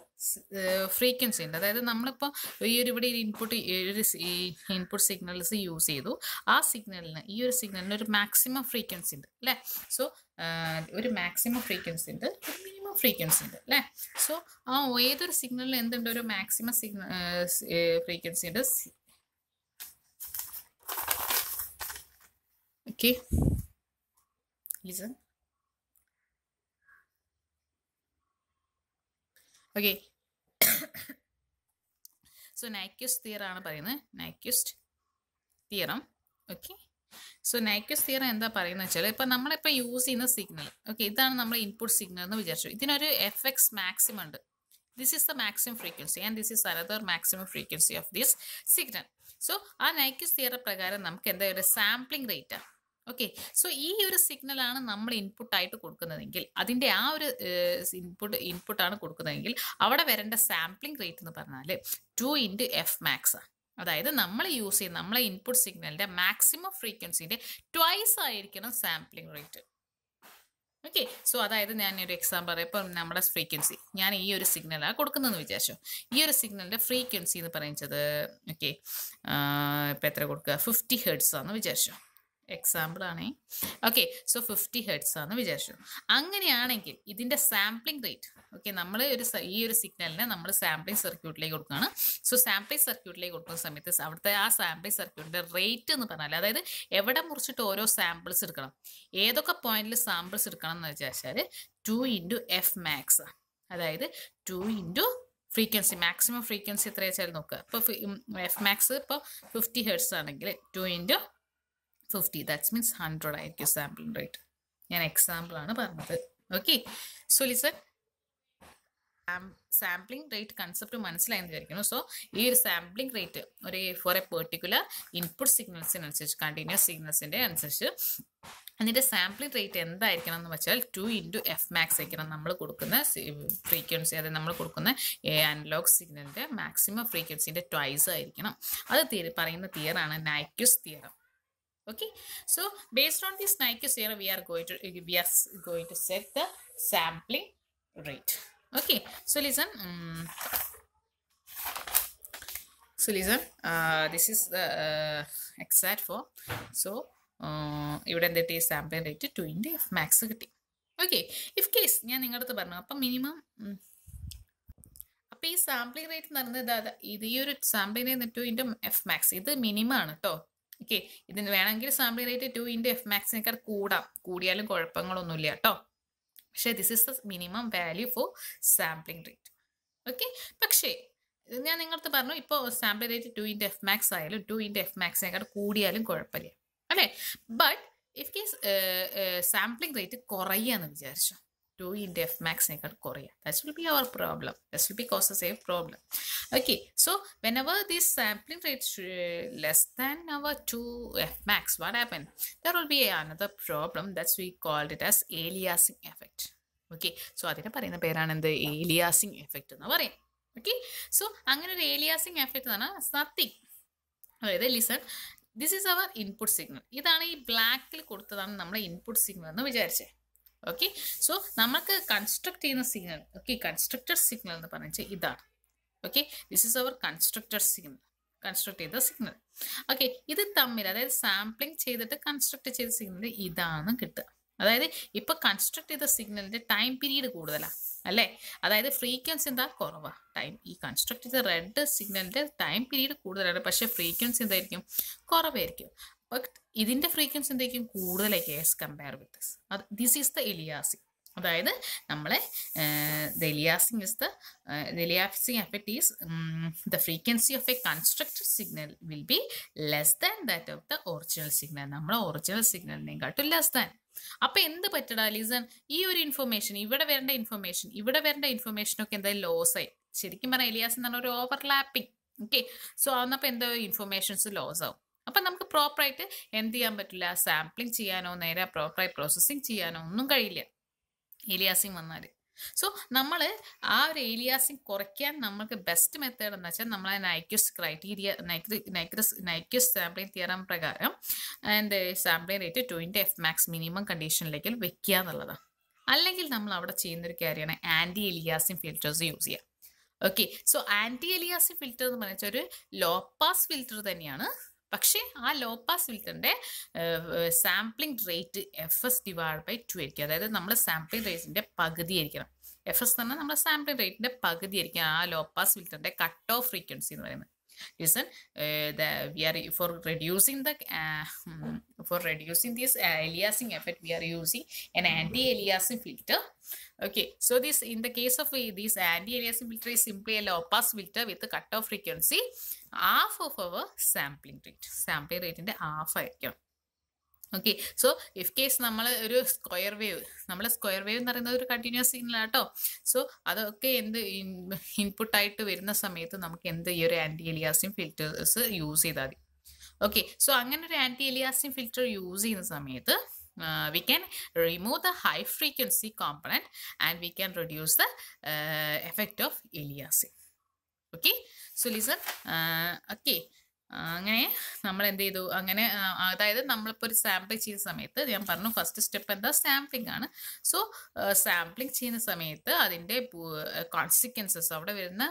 Speaker 1: ഫ്രീക്വൻസി uh, ഉണ്ട് അതായത് നമ്മളിപ്പോൾ ഈ ഒരു ഇവിടെ ഇൻപുട്ട് ഒരു ഇൻപുട്ട് സിഗ്നൽസ് യൂസ് ചെയ്തു ആ സിഗ്നലിന് ഈ ഒരു സിഗ്നലിന് ഒരു മാക്സിമം ഫ്രീക്വൻസി ഉണ്ട് അല്ലേ സോ uh, ഒരു മാക്സിമം ഫ്രീക്വൻസി ഉണ്ട് ഒരു മിനിമം ഫ്രീക്വൻസി ഉണ്ട് അല്ലേ സോ ആ ഏതൊരു സിഗ്നലിന് എന്തുണ്ട് ഒരു മാക്സിമം സിഗ്നൽ ഫ്രീക്വൻസി ഉണ്ട് okay listen okay so Nyquist തിയറാണ് പറയുന്നത് Nyquist theorem okay so Nyquist theorem എന്താ പറയുന്നത് വെച്ചാൽ ഇപ്പം നമ്മളിപ്പോൾ യൂസ് ചെയ്യുന്ന സിഗ്നൽ ഓക്കെ ഇതാണ് നമ്മൾ ഇൻപുട്ട് സിഗ്നൽ എന്ന് വിചാരിച്ചു ഇതിനൊരു എഫ് എക്സ് മാക്സിമം ഉണ്ട് this is the maximum frequency and this is another maximum frequency of this signal so ആ നൈക്യൂസ് തിയറ പ്രകാരം നമുക്ക് എന്താ ഒരു സാമ്പിളിംഗ് റേറ്റാണ് ഓക്കെ സോ ഈ ഒരു സിഗ്നലാണ് നമ്മൾ ഇൻപുട്ടായിട്ട് കൊടുക്കുന്നതെങ്കിൽ അതിൻ്റെ ആ ഒരു ഇൻപുട്ട് ഇൻപുട്ടാണ് കൊടുക്കുന്നതെങ്കിൽ അവിടെ വരേണ്ട സാമ്പിളിംഗ് റേറ്റ് എന്ന് പറഞ്ഞാൽ ടു ഇൻറ്റു എഫ് മാക്സ് അതായത് നമ്മൾ യൂസ് ചെയ്യുന്ന നമ്മളെ ഇൻപുട്ട് സിഗ്നലിൻ്റെ മാക്സിമം ഫ്രീക്വൻസിൻ്റെ ട്വൈസ് ആയിരിക്കണം സാമ്പിളിംഗ് റേറ്റ് ഓക്കെ സോ അതായത് ഞാൻ ഒരു എക്സാമ്പിൾ പറയാം ഇപ്പം നമ്മുടെ ഫ്രീക്വൻസി ഞാൻ ഈ ഒരു സിഗ്നലാണ് കൊടുക്കുന്നതെന്ന് വിചാരിച്ചു ഈ ഒരു സിഗ്നലിൻ്റെ ഫ്രീക്വൻസി എന്ന് പറയുന്നത് ഓക്കെ ഇപ്പം എത്ര കൊടുക്കുക ഫിഫ്റ്റി ഹെഡ്സ് ആണെന്ന് വിചാരിച്ചു എക്സാമ്പിൾ ആണേ ഓക്കെ സോ ഫിഫ്റ്റി ഹെഡ്സ് ആണെന്ന് വിചാരിച്ചു അങ്ങനെയാണെങ്കിൽ ഇതിന്റെ സാമ്പിളിംഗ് റേറ്റ് ഓക്കെ നമ്മൾ ഒരു ഈ ഒരു സിഗ്നലിനെ നമ്മൾ സാമ്പിളിംഗ് സർക്യൂട്ടിലേക്ക് കൊടുക്കുകയാണ് സോ സാമ്പിളിംഗ് സർക്യൂട്ടിലേക്ക് കൊടുക്കുന്ന സമയത്ത് അവിടുത്തെ ആ സാമ്പിളിംഗ് സർക്യൂട്ടിൻ്റെ റേറ്റ് എന്ന് പറഞ്ഞാൽ അതായത് എവിടെ മുറിച്ചിട്ട് ഓരോ സാമ്പിൾസ് എടുക്കണം ഏതൊക്കെ പോയിന്റിൽ സാമ്പിൾസ് എടുക്കണം എന്ന് വിചാരിച്ചാൽ ടു ഇൻറ്റു എഫ് മാക്സ് അതായത് two into frequency maximum frequency എത്ര വെച്ചാൽ നോക്കുക ഇപ്പോൾ എഫ് മാക്സ് ഇപ്പോൾ ഫിഫ്റ്റി ഹെഡ്സ് ആണെങ്കിൽ two into fifty that's means hundred ആയിരിക്കും സാമ്പിൾ റേറ്റ് ഞാൻ എക്സാമ്പിൾ ആണ് പറഞ്ഞത് okay so listen sampling rate concept മനസ്സിലായെന്ന് വിചാരിക്കുന്നു സോ ഈ ഒരു സാമ്പിളിംഗ് റേറ്റ് ഒരു ഫോർ എ പെർട്ടിക്കുലർ ഇൻപുട്ട് സിഗ്നൽസിനനുസരിച്ച് കണ്ടിന്യൂസ് സിഗ്നൽസിൻ്റെ അനുസരിച്ച് അതിൻ്റെ സാമ്പിളിംഗ് റേറ്റ് എന്തായിരിക്കണം എന്ന് വെച്ചാൽ ടു ഇൻറ്റു എഫ് മാക്സ് ആയിരിക്കണം നമ്മൾ കൊടുക്കുന്ന ഫ്രീക്വൻസി അതായത് നമ്മൾ കൊടുക്കുന്ന എ അനലോഗ് സിഗ്നലിൻ്റെ മാക്സിമം ഫ്രീക്വൻസിൻ്റെ ട്വൈസ് ആയിരിക്കണം അത് പറയുന്ന തിയറാണ് Nyquist theorem okay so based on this Nyquist theorem we are going to we are going to set the sampling rate okay so listen um, so listen uh, this is the uh, exact form so ഇവിടെ എന്തെത്തി sample rate twenty F max കിട്ടി okay if case ഞാൻ നിങ്ങളുടെ അടുത്ത് പറഞ്ഞു അപ്പം minimum അപ്പം ഈ സാമ്പിളിംഗ് റേറ്റ് എന്ന് പറയുന്നത് ഇത് ഈ ഒരു sampling two into F max ഇത് മിനിമം ആണ് കേട്ടോ ഓക്കെ ഇതിന് വേണമെങ്കിൽ sample rate two into F മാക്സിനേക്കാൾ കൂടാം കൂടിയാലും കുഴപ്പങ്ങളൊന്നുമില്ല കേട്ടോ പക്ഷേ this is the minimum value for sampling rate okay പക്ഷേ ഞാൻ നിങ്ങൾക്ക് പറഞ്ഞു ഇപ്പോൾ sample rate two into F max ആയാലും ടു ഇൻറ്റു എഫ് മാക്സിനേക്കാൾ കൂടിയാലും കുഴപ്പമില്ല അല്ലേ but if case sampling rate കുറയുകയെന്ന് വിചാരിച്ചു 2 into f max equal Korea. That will be our problem. That will be cause a same problem. Okay, so whenever this sampling rate is less than our 2 f max, what happened? There will be another problem that's we called it as aliasing effect. Okay so അതിനെ പറയുന്ന പേരാണ് എന്ത് aliasing effect എന്ന് പറയും okay so അങ്ങനെ ഒരു aliasing effect എന്ന് പറഞ്ഞാൽ നത്തിങ് അതായത് listen this is our input signal ഇതാണ് ഈ ബ്ലാക്കിൽ കൊടുത്തതാണ് നമ്മുടെ ഇൻപുട്ട് സിഗ്നൽ എന്ന് വിചാരിച്ചേ ഓക്കെ സോ നമുക്ക് കൺസ്ട്രക്ട് ചെയ്യുന്ന സിഗ്നൽ ഓക്കെ കൺസ്ട്രക്റ്റഡ് സിഗ്നൽ എന്ന് പറഞ്ഞാൽ ഇതാണ് okay this is our constructed signal construct ചെയ്ത സിഗ്നൽ ഓക്കെ ഇത് തമ്മിൽ അതായത് സാമ്പിളിംഗ് ചെയ്തിട്ട് കൺസ്ട്രക്ട് ചെയ്ത സിഗ്നൽ ഇതാണ് കിട്ടുക അതായത് ഇപ്പൊ കൺസ്ട്രക്ട് ചെയ്ത സിഗ്നലിന്റെ ടൈം പീരീഡ് കൂടുതലാണ് അല്ലേ അതായത് ഫ്രീക്വൻസി എന്താ കുറവാ ടൈം ഈ കൺസ്ട്രക്ട് ചെയ്ത റെഡ് സിഗ്നലിന്റെ ടൈം പീരീഡ് കൂടുതലാണ് പക്ഷേ ഫ്രീക്വൻസി എന്തായിരിക്കും കുറവായിരിക്കും ബട്ട് ഇതിൻ്റെ ഫ്രീക്വൻസി എന്തായിരിക്കും കൂടുതലായിരിക്കും കേസ് കമ്പയർ വിത്ത് ദിസ് അത് ദിസ് ഈസ് ദ എലിയാസി അതായത് നമ്മളെ the aliasing is the aliasing effect is the frequency of a constructed signal will be less than that of the original signal നമ്മളെ original സിഗ്നലിനെക്കാട്ടും less than അപ്പൊ എന്ത് പറ്റടാ ലീസൺ ഈ ഒരു information ഇവിടെ വരേണ്ട ഇൻഫർമേഷൻ ഇവിടെ വരേണ്ട ഒക്കെ എന്തായാലും ലോസ് ആയി ശരിക്കും പറഞ്ഞാൽ എലിയാസ് എന്ന് പറഞ്ഞ ഒരു ഓവർലാപ്പിംഗ് ഓക്കെ സോ അന്നപ്പോ എന്തോ ഇൻഫർമേഷൻസ് ലോസ് ആവും അപ്പം നമുക്ക് പ്രോപ്പറായിട്ട് എന്ത് ചെയ്യാൻ പറ്റില്ല സാമ്പിളിങ് ചെയ്യാനോ നേരെ പ്രോപ്പറായി പ്രോസസ്സിങ് ചെയ്യാനോ ഒന്നും കഴിയില്ല ഏലിയാസിങ് വന്നാൽ സോ നമ്മൾ ആ ഒരു ഏലിയാസിങ് കുറയ്ക്കാൻ നമുക്ക് ബെസ്റ്റ് മെത്തേഡ് എന്ന് വെച്ചാൽ നമ്മളെ Nyquist criteria Nyquist Nyquist sampling theorem പ്രകാരം and sampling rate twenty F max minimum കണ്ടീഷനിലേക്ക് വെക്കുക എന്നുള്ളതാണ് അല്ലെങ്കിൽ നമ്മൾ അവിടെ ചെയ്യുന്നൊരു കാര്യമാണ് ആൻറ്റി ഏലിയാസിങ് ഫിൽറ്റേഴ്സ് യൂസ് ചെയ്യുക okay so anti aliasing filter എന്ന് പറഞ്ഞാൽ ഒരു ലോ പാസ് ഫിൽറ്റർ തന്നെയാണ് പക്ഷേ ആ ലോ പാസ് ഫിൽറ്ററിൻ്റെ sampling rate F S divide by two ആയിരിക്കും അതായത് നമ്മൾ സാമ്പിളിംഗ് റേറ്റിൻ്റെ പകുതി ആയിരിക്കണം എഫ് എസ് തന്നെ നമ്മുടെ സാമ്പിളിംഗ് റേറ്റിൻ്റെ പകുതി ആയിരിക്കും ആ ലോ പാസ് ഫിൽറ്ററിൻ്റെ കട്ട് ഓഫ് ഫ്രീക്വൻസി എന്ന് പറയുന്നത് listen the we are for reducing the for reducing this aliasing effect we are using an anti-aliasing filter okay so this in the case of this anti-aliasing filter is simply a low pass filter with a cutoff frequency half of our sampling rate sampling rate in the half ആയിരിക്കും okay so if case നമ്മൾ ഒരു square wave നമ്മൾ square wave എന്ന് പറയുന്നത് ഒരു continuous signal ആട്ടോ so അതൊക്കെ എന്ത് ഇൻപുട്ടായിട്ട് വരുന്ന സമയത്ത് നമുക്ക് എന്ത് ഈ ഒരു ആൻറ്റി എലിയാസിൻ ഫിൽറ്റേഴ്സ് യൂസ് ചെയ്താൽ മതി ഓക്കെ സോ അങ്ങനെ ഒരു ആൻറ്റി എലിയാസിൻ ഫിൽറ്റർ യൂസ് ചെയ്യുന്ന സമയത്ത് we can remove the high frequency component and we can reduce the effect of effect okay so listen okay അങ്ങനെ നമ്മൾ എന്ത് ചെയ്തു അങ്ങനെ അതായത് നമ്മളിപ്പോൾ ഒരു സാമ്പിൾ ചെയ്യുന്ന സമയത്ത് ഞാൻ പറഞ്ഞു ഫസ്റ്റ് സ്റ്റെപ്പ് എന്താ സാമ്പിളിംഗ് ആണ് സോ സാമ്പിളിംഗ് ചെയ്യുന്ന സമയത്ത് അതിൻ്റെ കോൺസിക്വൻസസ് അവിടെ വരുന്ന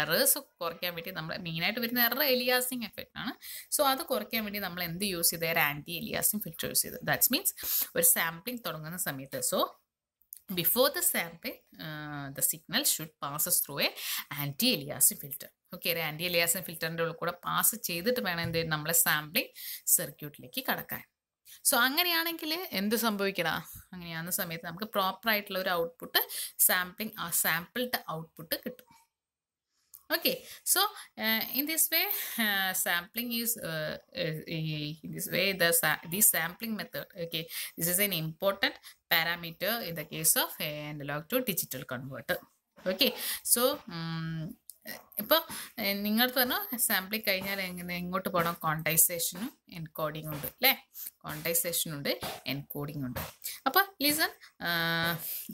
Speaker 1: എറേഴ്സ് കുറയ്ക്കാൻ വേണ്ടി നമ്മൾ മെയിനായിട്ട് വരുന്ന എറർ എലിയാസിങ് എഫക്റ്റ് ആണ് സോ അത് കുറയ്ക്കാൻ വേണ്ടി നമ്മൾ എന്ത് യൂസ് ചെയ്ത് ആൻറ്റി എലിയാസിങ് ഫിൽറ്റർ യൂസ് ചെയ്ത് ദാറ്റ്സ് മീൻസ് ഒരു സാമ്പിളിംഗ് തുടങ്ങുന്ന സമയത്ത് so before the sample the signal should passes through a anti aliasing filter okay ഒരു ആൻറ്റി എലിയാസൻ ഫിൽറ്ററിൻ്റെ ഉള്ളിൽ കൂടെ പാസ് ചെയ്തിട്ട് വേണം എന്ത് ചെയ്യും നമ്മളെ സാമ്പിളിംഗ് സർക്യൂട്ടിലേക്ക് കടക്കാൻ സോ അങ്ങനെയാണെങ്കിൽ എന്ത് സംഭവിക്കണം അങ്ങനെയാകുന്ന സമയത്ത് നമുക്ക് പ്രോപ്പർ ആയിട്ടുള്ള ഒരു ഔട്ട്പുട്ട് സാമ്പിളിംഗ് ആ സാമ്പിൾഡ് ഔട്ട്പുട്ട് കിട്ടും okay so in this way sampling is in this way the the sampling method okay this is an important parameter in the case of analog to digital converter okay so ഇപ്പോൾ നിങ്ങൾക്ക് പറഞ്ഞു assembly കഴിഞ്ഞാൽ എങ്ങനെ എങ്ങോട്ട് പോകണം കോണ്ടൈസേഷനും encoding ഉണ്ട് അല്ലേ കോണ്ടൈസേഷൻ ഉണ്ട് എൻകോഡിംഗ് ഉണ്ട് അപ്പോൾ ലിസൺ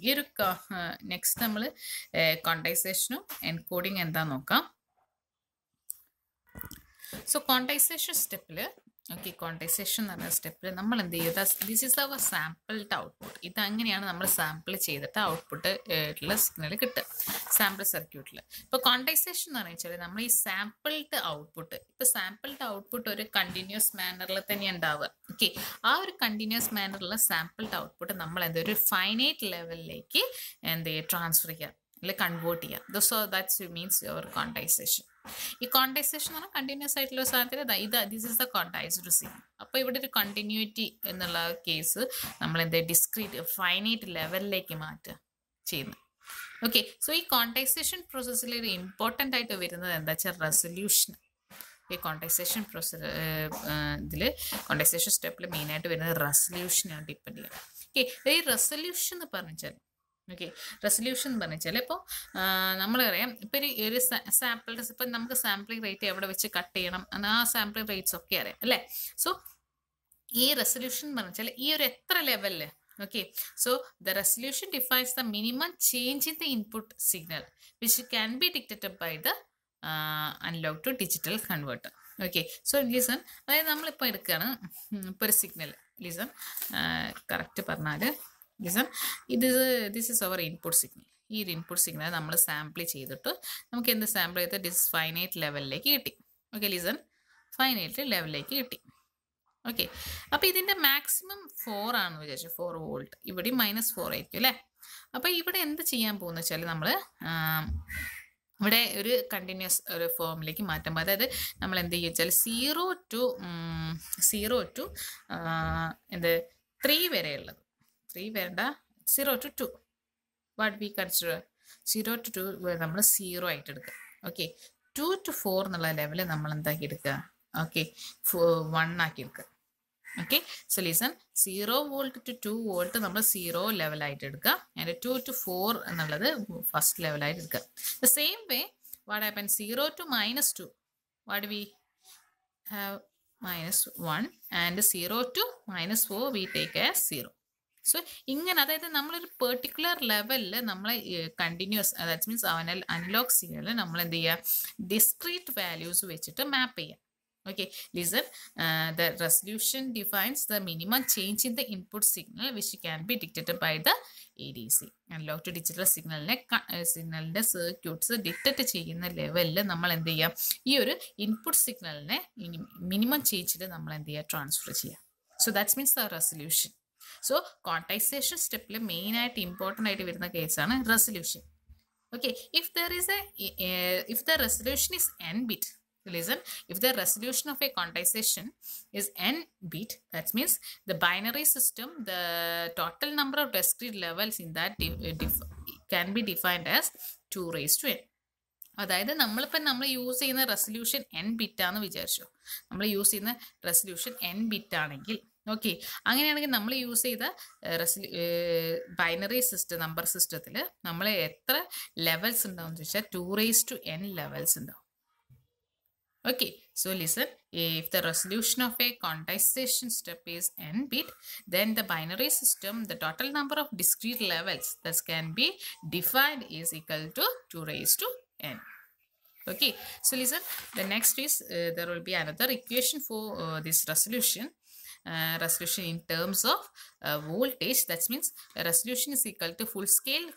Speaker 1: ഈ ഒരു നെക്സ്റ്റ് നമ്മൾ കോണ്ടൈസേഷനും എൻകോഡിംഗ് എന്താ നോക്കാം സോ കോണ്ടൈസേഷൻ സ്റ്റെപ്പിൽ ഓക്കെ കോണ്ടൈസേഷൻ എന്ന് പറഞ്ഞ സ്റ്റെപ്പിൽ നമ്മൾ എന്ത് ചെയ്യുക this is our sampled output ഇത് അങ്ങനെയാണ് നമ്മൾ സാമ്പിൾ ചെയ്തിട്ട് ഔട്ട്പുട്ട് ഉള്ള സിഗ്നൽ കിട്ടുക സാമ്പിൾ സർക്യൂട്ടിൽ ഇപ്പോൾ കോണ്ടൈസേഷൻ എന്ന് പറഞ്ഞാൽ നമ്മൾ ഈ സാമ്പിൾഡ് ഔട്ട്പുട്ട് ഇപ്പോൾ സാമ്പിൾഡ് ഔട്ട്പുട്ട് ഒരു കണ്ടിന്യൂസ് മാനറിൽ തന്നെ ഉണ്ടാവുക ഓക്കെ ആ ഒരു കണ്ടിന്യൂസ് മാനറിലുള്ള സാമ്പിൾഡ് ഔട്ട്പുട്ട് നമ്മൾ എന്താ ഒരു ഫൈനൈറ്റ് ലെവലിലേക്ക് എന്ത് ചെയ്യുക ട്രാൻസ്ഫർ ചെയ്യുക അല്ലെങ്കിൽ കൺവേർട്ട് ചെയ്യുക though so that's means your quantization ഈ കോണ്ടൈസേഷൻ എന്ന് പറഞ്ഞാൽ കണ്ടിന്യൂസ് ആയിട്ടുള്ള ഇതാ ഇത് this is the quantized C അപ്പോൾ ഇവിടെ ഒരു കണ്ടിന്യൂറ്റി എന്നുള്ള കേസ് നമ്മൾ എന്താ ഡിസ്ക്രീറ്റ് ഫൈനൈറ്റ് ലെവലിലേക്ക് മാറ്റുക ചെയ്യുന്നു ഓക്കെ സോ ഈ കോണ്ടൈസേഷൻ പ്രോസസ്സിൽ ഒരു ഇമ്പോർട്ടൻ്റ് ആയിട്ട് വരുന്നത് എന്താ വെച്ചാൽ റെസൊല്യൂഷൻ ഈ കോണ്ടൈസേഷൻ പ്രോസസ് ഇതിൽ കോണ്ടൈസേഷൻ സ്റ്റെപ്പിൽ മെയിനായിട്ട് വരുന്നത് റെസൊല്യൂഷനാണ് ഡിപ്പെൻഡ് ചെയ്യുന്നത് ഓക്കെ ഈ റെസൊല്യൂഷൻ എന്ന് പറഞ്ഞാൽ ഓക്കെ റെസൊല്യൂഷൻ എന്ന് പറഞ്ഞാൽ ഇപ്പോൾ നമ്മളറിയാം ഇപ്പോൾ ഒരു ഒരു സാമ്പിൾ ഇപ്പം നമുക്ക് സാമ്പിളിംഗ് റേറ്റ് എവിടെ വെച്ച് കട്ട് ചെയ്യണം ആ സാമ്പിളിംഗ് റേറ്റ്സ് ഒക്കെ അറിയാം അല്ലേ സോ ഈ റെസൊല്യൂഷൻ എന്ന് പറഞ്ഞാൽ ഈ ഒരു എത്ര ലെവലിൽ okay so the resolution defines the minimum change in the input signal which can be detected by the uh, to digital converter okay so listen അതായത് നമ്മളിപ്പോൾ എടുക്കുകയാണ് ഇപ്പോൾ ഒരു സിഗ്നൽ ലീസൺ കറക്റ്റ് പറഞ്ഞാൽ ജിസം ഇത് this is our input signal ഈ ഒരു ഇൻപുട്ട് സിഗ്നൽ നമ്മൾ സാമ്പിൾ ചെയ്തിട്ട് നമുക്ക് എന്ത് സാമ്പിൾ ചെയ്ത് ഡിസ് ഫൈനൈറ്റ് ലെവലിലേക്ക് കിട്ടി ഓക്കെ ലിസൺ ഫൈനൈറ്റ് ലെവലിലേക്ക് കിട്ടി ഓക്കെ അപ്പോൾ ഇതിൻ്റെ മാക്സിമം ഫോർ ആണെന്ന് വിചാരിച്ചു ഫോർ വോൾട്ട് ഇവിടെ മൈനസ് ഫോർ ആയിരിക്കും അല്ലേ അപ്പോൾ ഇവിടെ എന്ത് ചെയ്യാൻ പോകുന്ന വെച്ചാൽ നമ്മൾ ഇവിടെ ഒരു കണ്ടിന്യൂസ് ഒരു ഫോമിലേക്ക് മാറ്റുമ്പോൾ അതായത് നമ്മൾ എന്ത് ചെയ്യുക വെച്ചാൽ സീറോ ടു സീറോ ടു എന്ത് ത്രീ വരെയുള്ളത് ത്രീ വേണ്ട zero to two what we consider zero to two നമ്മൾ സീറോ ആയിട്ട് എടുക്കുക ഓക്കെ ടു ടു ഫോർ എന്നുള്ള ലെവല് നമ്മൾ എന്താക്കി എടുക്കുക ഓക്കെ വൺ ആക്കി എടുക്കുക okay so listen zero volt to two volt നമ്മൾ സീറോ ലെവലായിട്ട് എടുക്കുക ആൻഡ് ടു ടു ഫോർ എന്നുള്ളത് ഫസ്റ്റ് ലെവലായിട്ട് എടുക്കുക the same way what happen zero to minus two what we have minus 1 and 0 to minus 4 we take a 0. So ഇങ്ങനെ അതായത് നമ്മളൊരു particular ലെവലിൽ നമ്മളെ കണ്ടിന്യൂസ് ദാറ്റ് മീൻസ് അനൽ അൺലോക്ക് സിഗ്നൽ നമ്മൾ എന്ത് ചെയ്യുക ഡിസ്ക്രീറ്റ് വാല്യൂസ് വെച്ചിട്ട് മാപ്പ് ചെയ്യാം ഓക്കെ listen the resolution defines the minimum change in the input signal input can be can by the A D C analog to digital സിഗ്നലിനെ സിഗ്നലിൻ്റെ circuits detect ചെയ്യുന്ന ലെവലിൽ നമ്മൾ എന്ത് ചെയ്യാം ഈ ഒരു ഇൻപുട്ട് സിഗ്നലിനെ മിനിമം ചേഞ്ചിൽ നമ്മൾ എന്ത് ചെയ്യുക ട്രാൻസ്ഫർ ചെയ്യുക so that's means the resolution so quantization സ്റ്റെപ്പിൽ മെയിനായിട്ട് ഇമ്പോർട്ടൻ്റ് ആയിട്ട് വരുന്ന കേസാണ് resolution okay if there is a if the resolution is N bit listen if the resolution of a quantization is N bit that means the binary system the total number of discrete levels in that can be defined as two raise to N അതായത് നമ്മളിപ്പോൾ നമ്മൾ use ചെയ്യുന്ന resolution N ബിറ്റാന്ന് വിചാരിച്ചു നമ്മൾ use ചെയ്യുന്ന resolution N ബിറ്റാണെങ്കിൽ okay അങ്ങനെയാണെങ്കിൽ നമ്മൾ use ചെയ്ത റെസിലി ബൈനറി സിസ്റ്റം നമ്പർ സിസ്റ്റത്തിൽ നമ്മൾ എത്ര ലെവൽസ് ഉണ്ടാവും എന്ന് ചോദിച്ചാൽ two raise to N levels ഉണ്ടാവും okay so listen if the resolution of a quantization step is N bit then the binary system the total number of discrete levels thus can be defined is equal to two raise to N okay so listen the next is uh, there will be another equation for uh, this resolution Uh, resolution in terms of uh, voltage that means resolution is equal to full scale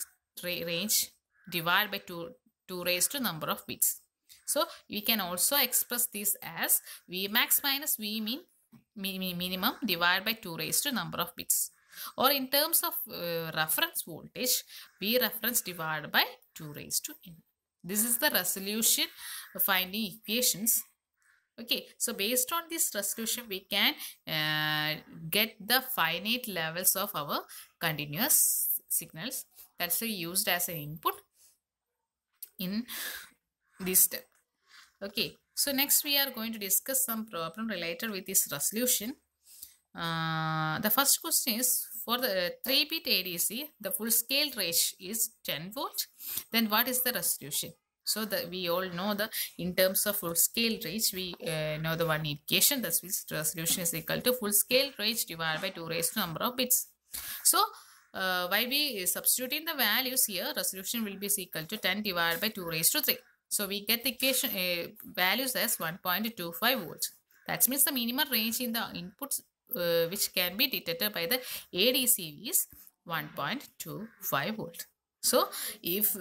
Speaker 1: range divided by 2 2 raised to number of bits so we can also express this as V max minus v min minimum divided by 2 raised to number of bits or in terms of uh, reference voltage v reference divided by 2 raised to n this is the resolution finding equations okay so based on this resolution we can uh, get the finite levels of our continuous signals that's used as an input in this step okay so next we are going to discuss some problem related with this resolution uh, the first question is for the 3 bit ADC the full scale range is 10 volt then what is the resolution so that we all know the in terms of full scale range we uh, know the one equation that's which resolution is equal to full scale range divided by 2 raised to number of bits so uh, by we substituting the values here resolution will be equal to 10 divided by 2 raised to 3 so we get the equation uh, values as 1.25 volts that means the minimum range in the inputs uh, which can be detected by the adcv is 1.25 volt so if uh,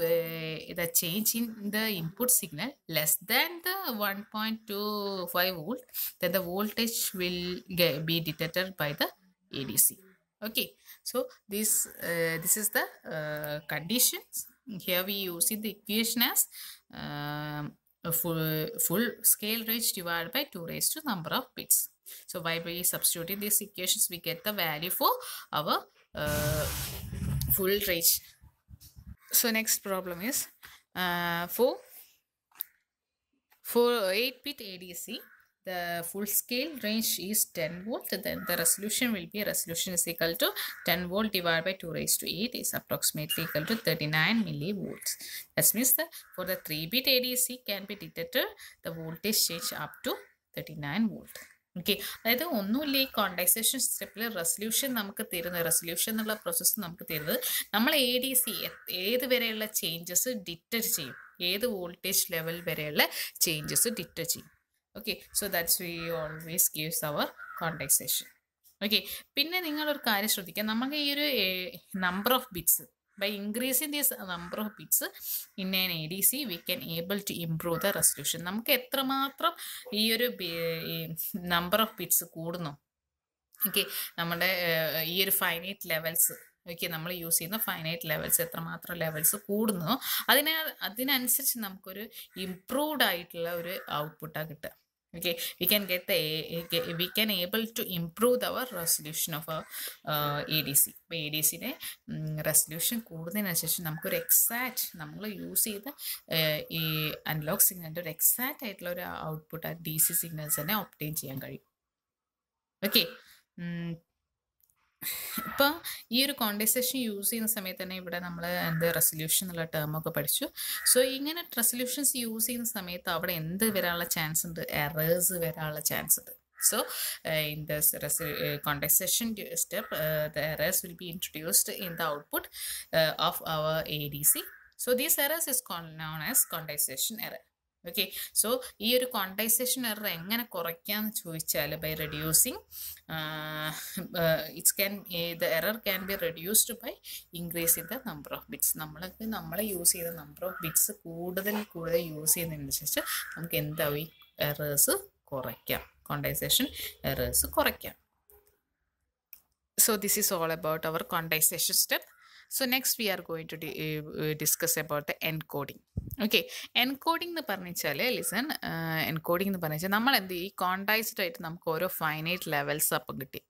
Speaker 1: the change in the input signal less than the 1.25 volt, then the voltage will get, be detected by the ADC. Okay, so this uh, this is the uh, conditions. Here we use the equation as um, full, full scale range divided by 2 raised to number of bits. So by substituting these equations, we get the value for our uh, full range so next problem is uh, for for 8 bit ADC the full scale range is 10 volt then the resolution will be resolution is equal to 10 volt divided by 2 raised to 8 is approximately equal to 39 millivolts that means the, for the 3 bit ADC can be detected the voltage change up to 39 volt okay അതായത് ഒന്നുമില്ല ഈ കോണ്ടൈസേഷൻ സ്റ്റെപ്പിൽ resolution നമുക്ക് തരുന്നത് resolution എന്നുള്ള process നമുക്ക് തരുന്നത് നമ്മൾ എ ഡി സി ഏത് വരെയുള്ള ചേഞ്ചസ് ഡിറ്റർ ചെയ്യും ഏത് വോൾട്ടേജ് ലെവൽ വരെയുള്ള ചേഞ്ചസ് ഡിറ്റർ ചെയ്യും okay so that's we always gives our quantization okay പിന്നെ നിങ്ങളൊരു കാര്യം ശ്രദ്ധിക്കുക നമുക്ക് ഈ ഒരു number of bits by By number of bits in an A D C we can able to improve the resolution നമുക്ക് എത്രമാത്രം ഈ ഒരു നമ്പർ ഓഫ് ബിറ്റ്സ് കൂടുന്നു ഓക്കെ നമ്മുടെ ഈ ഒരു ഫൈനൈറ്റ് ലെവൽസ് ഓക്കെ നമ്മൾ യൂസ് ചെയ്യുന്ന ഫൈനൈറ്റ് ലെവൽസ് എത്രമാത്രം ലെവൽസ് കൂടുന്നു അതിന് അതിനനുസരിച്ച് നമുക്കൊരു ഇംപ്രൂവ്ഡ് ആയിട്ടുള്ള ഒരു ഔട്ട്പുട്ടാണ് കിട്ടുക okay we can get we can able to improve our resolution of A D C അപ്പോൾ എ ഡി സിയുടെ റെസൊല്യൂഷൻ കൂടുന്നതിനനുസരിച്ച് നമുക്കൊരു എക്സാക്റ്റ് നമ്മൾ യൂസ് ചെയ്ത ഈ അൺലോക്ക് സിഗ്നലിൻ്റെ ഒരു എക്സാക്റ്റ് ആയിട്ടുള്ള ഒരു ഔട്ട്പുട്ട് ആ ഡി സി സിഗ്നൽസ് തന്നെ ഒപ്റ്റെയിൻ ചെയ്യാൻ കഴിയും ഓക്കെ ഇപ്പോൾ ഈ ഒരു കോണ്ടൈസേഷൻ യൂസ് ചെയ്യുന്ന സമയത്ത് തന്നെ ഇവിടെ നമ്മൾ എന്ത് റെസൊല്യൂഷൻ എന്നുള്ള ടേമൊക്കെ പഠിച്ചു സോ ഇങ്ങനെ റെസൊല്യൂഷൻസ് യൂസ് ചെയ്യുന്ന സമയത്ത് അവിടെ എന്ത് വരാനുള്ള ചാൻസ് ഉണ്ട് എറേഴ്സ് വരാനുള്ള ചാൻസ് ഉണ്ട് So uh, in this uh, condensation step, uh, the errors will be introduced in the output uh, of our ADC. So these errors is known as condensation error. Okay so ഈ ഒരു quantization error എങ്ങനെ കുറയ്ക്കാന്ന് ചോദിച്ചാൽ by reducing its can the error can be reduced by increase in the number of bits നമ്മൾക്ക് നമ്മൾ use ചെയ്ത number of bits കൂടുതൽ കൂടുതൽ യൂസ് ചെയ്യുന്നതിനനുസരിച്ച് നമുക്ക് എന്താവും ഈ എറേഴ്സ് കുറയ്ക്കാം ക്വാണ്ടൈസേഷൻ എറേഴ്സ് കുറയ്ക്കാം so this is all about our quantization step so next we are going to discuss about the encoding okay encoding എന്ന് പറഞ്ഞാൽ ലിസൺ എൻകോഡിംഗ് എന്ന് പറഞ്ഞാൽ നമ്മൾ എന്ത് ഈ കോണ്ടാക്സ്ഡ് ആയിട്ട് നമുക്ക് ഓരോ ഫൈനൈറ്റ് ലെവൽസ് അപ്പം കിട്ടി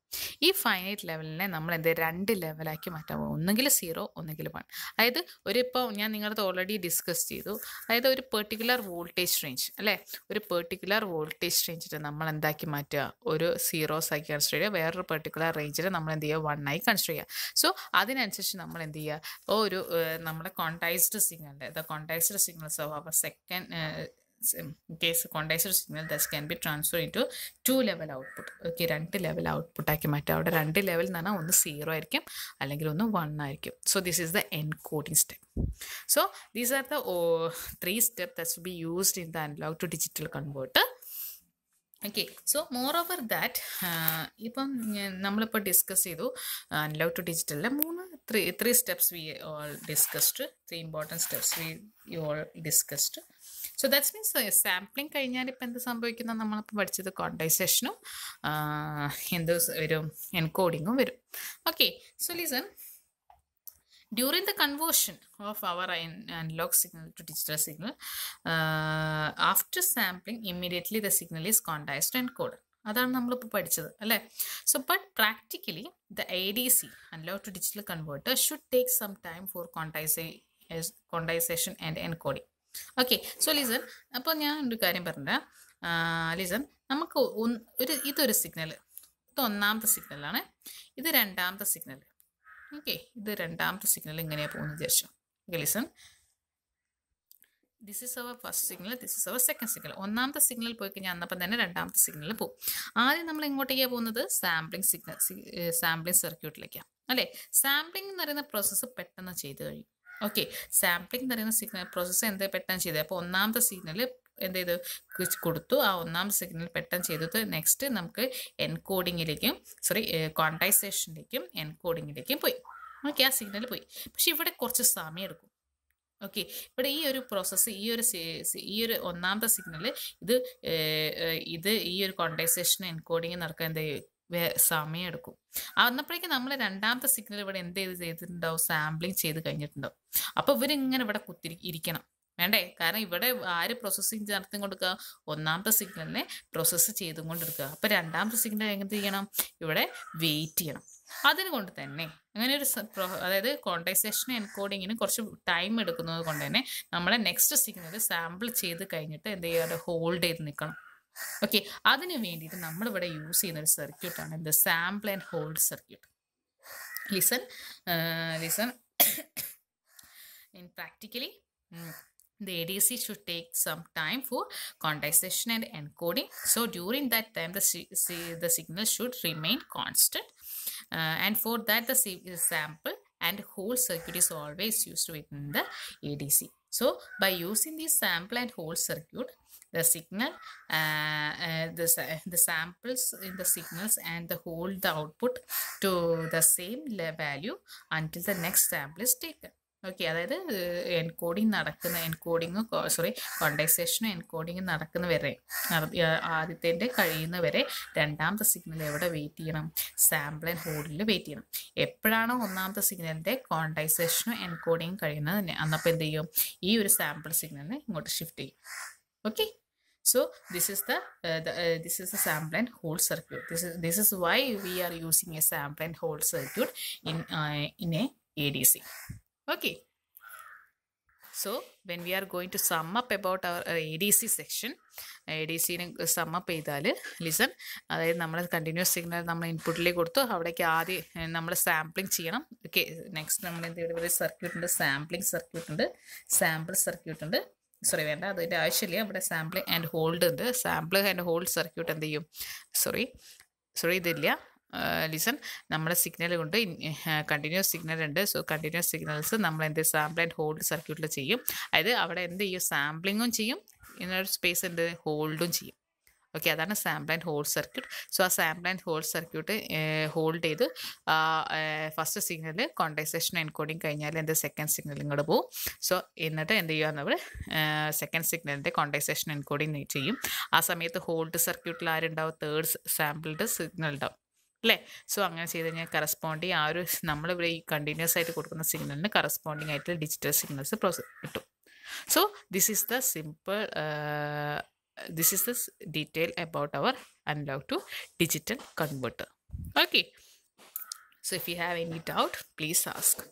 Speaker 1: ഈ ഫൈനൈറ്റ് ലെവലിനെ നമ്മൾ എന്ത് രണ്ട് ലെവലാക്കി മാറ്റാൻ പോകും ഒന്നുകിൽ സീറോ ഒന്നുകിൽ വൺ അതായത് ഒരു ഇപ്പോൾ ഞാൻ നിങ്ങളത് ഓൾറെഡി ഡിസ്കസ് ചെയ്തു അതായത് ഒരു പെർട്ടിക്കുലർ വോൾട്ടേജ് റേഞ്ച് അല്ലേ ഒരു പെർട്ടിക്കുലർ വോൾട്ടേജ് റേഞ്ചിനെ നമ്മൾ എന്താക്കി മാറ്റുക ഒരു സീറോസ് ആക്കി കൺസിഡർ ചെയ്യുക വേറൊരു പെർട്ടിക്കുലർ റേഞ്ചിനെ നമ്മൾ എന്ത് ചെയ്യുക വണ്ണായി ആയി കൺസിഡർ ചെയ്യുക സോ അതിനനുസരിച്ച് നമ്മൾ എന്ത് ചെയ്യുക ഒരു നമ്മുടെ quantized signal the quantized signals of our second in case condenser signal thus can be transfer into two level output okay രണ്ട് ലെവൽ ഔട്ട്പുട്ടാക്കി മാറ്റുക അവിടെ രണ്ട് ലെവൽ എന്ന് പറഞ്ഞാൽ ഒന്ന് സീറോ ആയിരിക്കും അല്ലെങ്കിൽ ഒന്ന് വൺ ആയിരിക്കും so this is the encoding step so these are the three step thus be used in the analog to digital convert okay so moreover that ഇപ്പം നമ്മളിപ്പോൾ ഡിസ്കസ് ചെയ്തു അനലോഗ് ടു ഡിജിറ്റലിലെ മൂന്ന് three three steps we all discussed three important steps we you all discussed so that's means sampling കഴിഞ്ഞാൽ ഇപ്പം എന്ത് സംഭവിക്കുന്ന നമ്മളിപ്പോൾ പഠിച്ചത് കോണ്ടൈസേഷനും എന്ത് വരും എൻകോഡിങ്ങും വരും okay so listen during the conversion of our analog signal to digital signal uh, after sampling immediately the signal is condensed and coded അതാണ് നമ്മളിപ്പോൾ പഠിച്ചത് അല്ലേ so but practically the I D C analog to digital converter should take some time for quantise quantisation and encoding okay so listen അപ്പോൾ ഞാൻ ഒരു കാര്യം പറഞ്ഞുതരാം listen നമുക്ക് ഒരു ഇതൊരു സിഗ്നൽ ഇത് ഒന്നാമത്തെ സിഗ്നലാണ് ഇത് രണ്ടാമത്തെ സിഗ്നൽ ഓക്കെ ഇത് രണ്ടാമത്തെ സിഗ്നൽ ഇങ്ങനെയാണ് പോകുന്നത് വിചാരിച്ചു okay listen this is our first signal this is our second signal ഒന്നാമത്തെ സിഗ്നൽ പോയി കഴിഞ്ഞാൽ അന്നപ്പം തന്നെ രണ്ടാമത്തെ സിഗ്നൽ പോകും ആദ്യം നമ്മൾ എങ്ങോട്ടേക്കാണ് പോകുന്നത് സാമ്പിളിംഗ് സിഗ്നൽ സാമ്പിളിംഗ് സർക്യൂട്ടിലേക്കാണ് അല്ലേ സാമ്പിളിംഗ് എന്ന് പറയുന്ന പ്രോസസ്സ് പെട്ടെന്ന് ചെയ്ത് കഴിയും ഓക്കെ സാമ്പിളിംഗ് എന്ന് പറയുന്ന സിഗ്നൽ പ്രോസസ്സ് എന്ത് പെട്ടെന്ന് ചെയ്തത് അപ്പോൾ ഒന്നാമത്തെ സിഗ്നൽ എന്ത് ചെയ്തു കൊടുത്തു ആ ഒന്നാമത്തെ സിഗ്നൽ പെട്ടെന്ന് ചെയ്തത് നെക്സ്റ്റ് നമുക്ക് എൻകോഡിങ്ങിലേക്കും സോറി ക്വാണ്ടൈസേഷനിലേക്കും എൻകോഡിങ്ങിലേക്കും പോയി ഓക്കെ ആ സിഗ്നൽ പോയി പക്ഷെ ഇവിടെ കുറച്ച് സമയം എടുക്കും ഓക്കെ ഇവിടെ ഈ ഒരു പ്രോസസ്സ് ഈ ഒരു ഈ ഒരു ഒന്നാമത്തെ സിഗ്നൽ ഇത് ഇത് ഈ ഒരു കോണ്ടൈസേഷൻ എൻകോഡിങ് നടക്കാൻ എന്താ എടുക്കും അന്നപ്പോഴേക്കും നമ്മൾ രണ്ടാമത്തെ സിഗ്നൽ ഇവിടെ എന്ത് ചെയ്ത് ചെയ്തിട്ടുണ്ടാവും സാമ്പിളിങ് ചെയ്ത് കഴിഞ്ഞിട്ടുണ്ടാവും അപ്പൊ ഇവരിങ്ങനെ ഇവിടെ കുത്തിരി ഇരിക്കണം വേണ്ടേ കാരണം ഇവിടെ ആര് പ്രോസസ്സിങ് നടത്തി കൊടുക്കുക ഒന്നാമത്തെ സിഗ്നലിനെ പ്രോസസ്സ് ചെയ്തും കൊണ്ടെടുക്കുക അപ്പോൾ രണ്ടാമത്തെ സിഗ്നൽ എങ്ങനെ ചെയ്യണം ഇവിടെ വെയിറ്റ് ചെയ്യണം അതിനുകൊണ്ട് തന്നെ അങ്ങനെ ഒരു അതായത് കോണ്ടൈസേഷനും എൻകോഡിങ്ങിനും കുറച്ച് ടൈം എടുക്കുന്നത് കൊണ്ട് തന്നെ നമ്മളെ നെക്സ്റ്റ് സിഗ്നൽ സാമ്പിൾ ചെയ്ത് കഴിഞ്ഞിട്ട് എന്ത് ചെയ്യാറ് ഹോൾഡ് ചെയ്ത് നിൽക്കണം ഓക്കെ അതിന് വേണ്ടിയിട്ട് നമ്മളിവിടെ യൂസ് ചെയ്യുന്ന ഒരു സർക്യൂട്ടാണ് എന്ത് sample and hold circuit listen listen in practically the ADC should take some time for condensation and encoding. So during that time, the, the signal should remain constant. Uh, and for that, the sample and whole circuit is always used within the ADC. So by using the sample and whole circuit, the signal, uh, uh, the, the samples in the signals and hold the output to the same value until the next sample is taken. Okay അതായത് encoding uh, നടക്കുന്ന encoding sorry കോണ്ടക്സേഷനും encoding നടക്കുന്ന വരെ ആദ്യത്തെ കഴിയുന്ന വരെ രണ്ടാമത്തെ signal എവിടെ വെയിറ്റ് ചെയ്യണം സാമ്പിൾ ആൻഡ് ഹോൾഡിൽ വെയിറ്റ് ചെയ്യണം എപ്പോഴാണോ ഒന്നാമത്തെ സിഗ്നലിൻ്റെ കോണ്ടക്സേഷനും എൻകോഡിങ്ങും കഴിയുന്നത് അന്നപ്പോൾ എന്ത് ചെയ്യും ഈ ഒരു സാമ്പിൾ സിഗ്നലിനെ ഇങ്ങോട്ട് ഷിഫ്റ്റ് ചെയ്യും okay so this is the, uh, the uh, this is the sample and hold circuit this is this is why we are using a sample and hold circuit in uh, in a adc okay so when we are going to sum up about our ADC section, ADC ADCനെ sum up ചെയ്താൽ listen അതായത് നമ്മൾ continuous signal നമ്മൾ ഇൻപുട്ടിലേക്ക് കൊടുത്തു അവിടേക്ക് ആദ്യം നമ്മൾ സാമ്പിളിംഗ് ചെയ്യണം ഓക്കെ നെക്സ്റ്റ് നമ്മൾ എന്ത് sampling സർക്യൂട്ടുണ്ട് സാമ്പിളിംഗ് സർക്യൂട്ടുണ്ട് സാമ്പിൾ സർക്യൂട്ടുണ്ട് സോറി വേണ്ട അതിൻ്റെ ആവശ്യമില്ല ഇവിടെ സാമ്പിൾ ആൻഡ് ഹോൾഡ് ഉണ്ട് സാമ്പിൾ ആൻഡ് ഹോൾഡ് സർക്യൂട്ട് എന്ത് ചെയ്യും സോറി സോറി ഇതില്ല ലിസൺ നമ്മുടെ സിഗ്നൽ കൊണ്ട് കണ്ടിന്യൂസ് സിഗ്നൽ ഉണ്ട് സോ കണ്ടിന്യൂസ് സിഗ്നൽസ് നമ്മൾ എന്ത് സാമ്പിൾ ആൻഡ് ഹോൾഡ് സർക്യൂട്ടിൽ ചെയ്യും അതായത് അവിടെ എന്ത് ചെയ്യും സാമ്പിളിങ്ങും ചെയ്യും ഇന്നൊരു സ്പേസ് എന്ത് ഹോൾഡും ചെയ്യും ഓക്കെ അതാണ് sample and hold circuit so ആ sample and hold circuit hold ചെയ്ത് ഫസ്റ്റ് സിഗ്നൽ കോണ്ടൈസേഷൻ എൻകോഡിങ് കഴിഞ്ഞാൽ എൻ്റെ സെക്കൻഡ് സിഗ്നൽ ഇങ്ങോട്ട് പോകും സോ എന്നിട്ട് എന്ത് ചെയ്യുക നമ്മൾ സെക്കൻഡ് സിഗ്നലിൻ്റെ കോണ്ടൈസേഷൻ എൻകോഡിങ് ചെയ്യും ആ സമയത്ത് ഹോൾഡ് സർക്യൂട്ടിൽ ആരുണ്ടാവും തേർഡ് സാമ്പിൾഡ് സിഗ്നൽ ഉണ്ടാവും അല്ലേ സോ അങ്ങനെ ചെയ്ത് കഴിഞ്ഞാൽ കറസ്പോണ്ടി ആ ഒരു നമ്മളിവിടെ ഈ കണ്ടിന്യൂസ് ആയിട്ട് കൊടുക്കുന്ന സിഗ്നലിന് കറസ്പോണ്ടിങ് ആയിട്ട് ഡിജിറ്റൽ സിഗ്നൽസ് പ്രോസസ് കിട്ടും so this is the simple this is the detail about our analog to digital converter okay so if you have any doubt please ask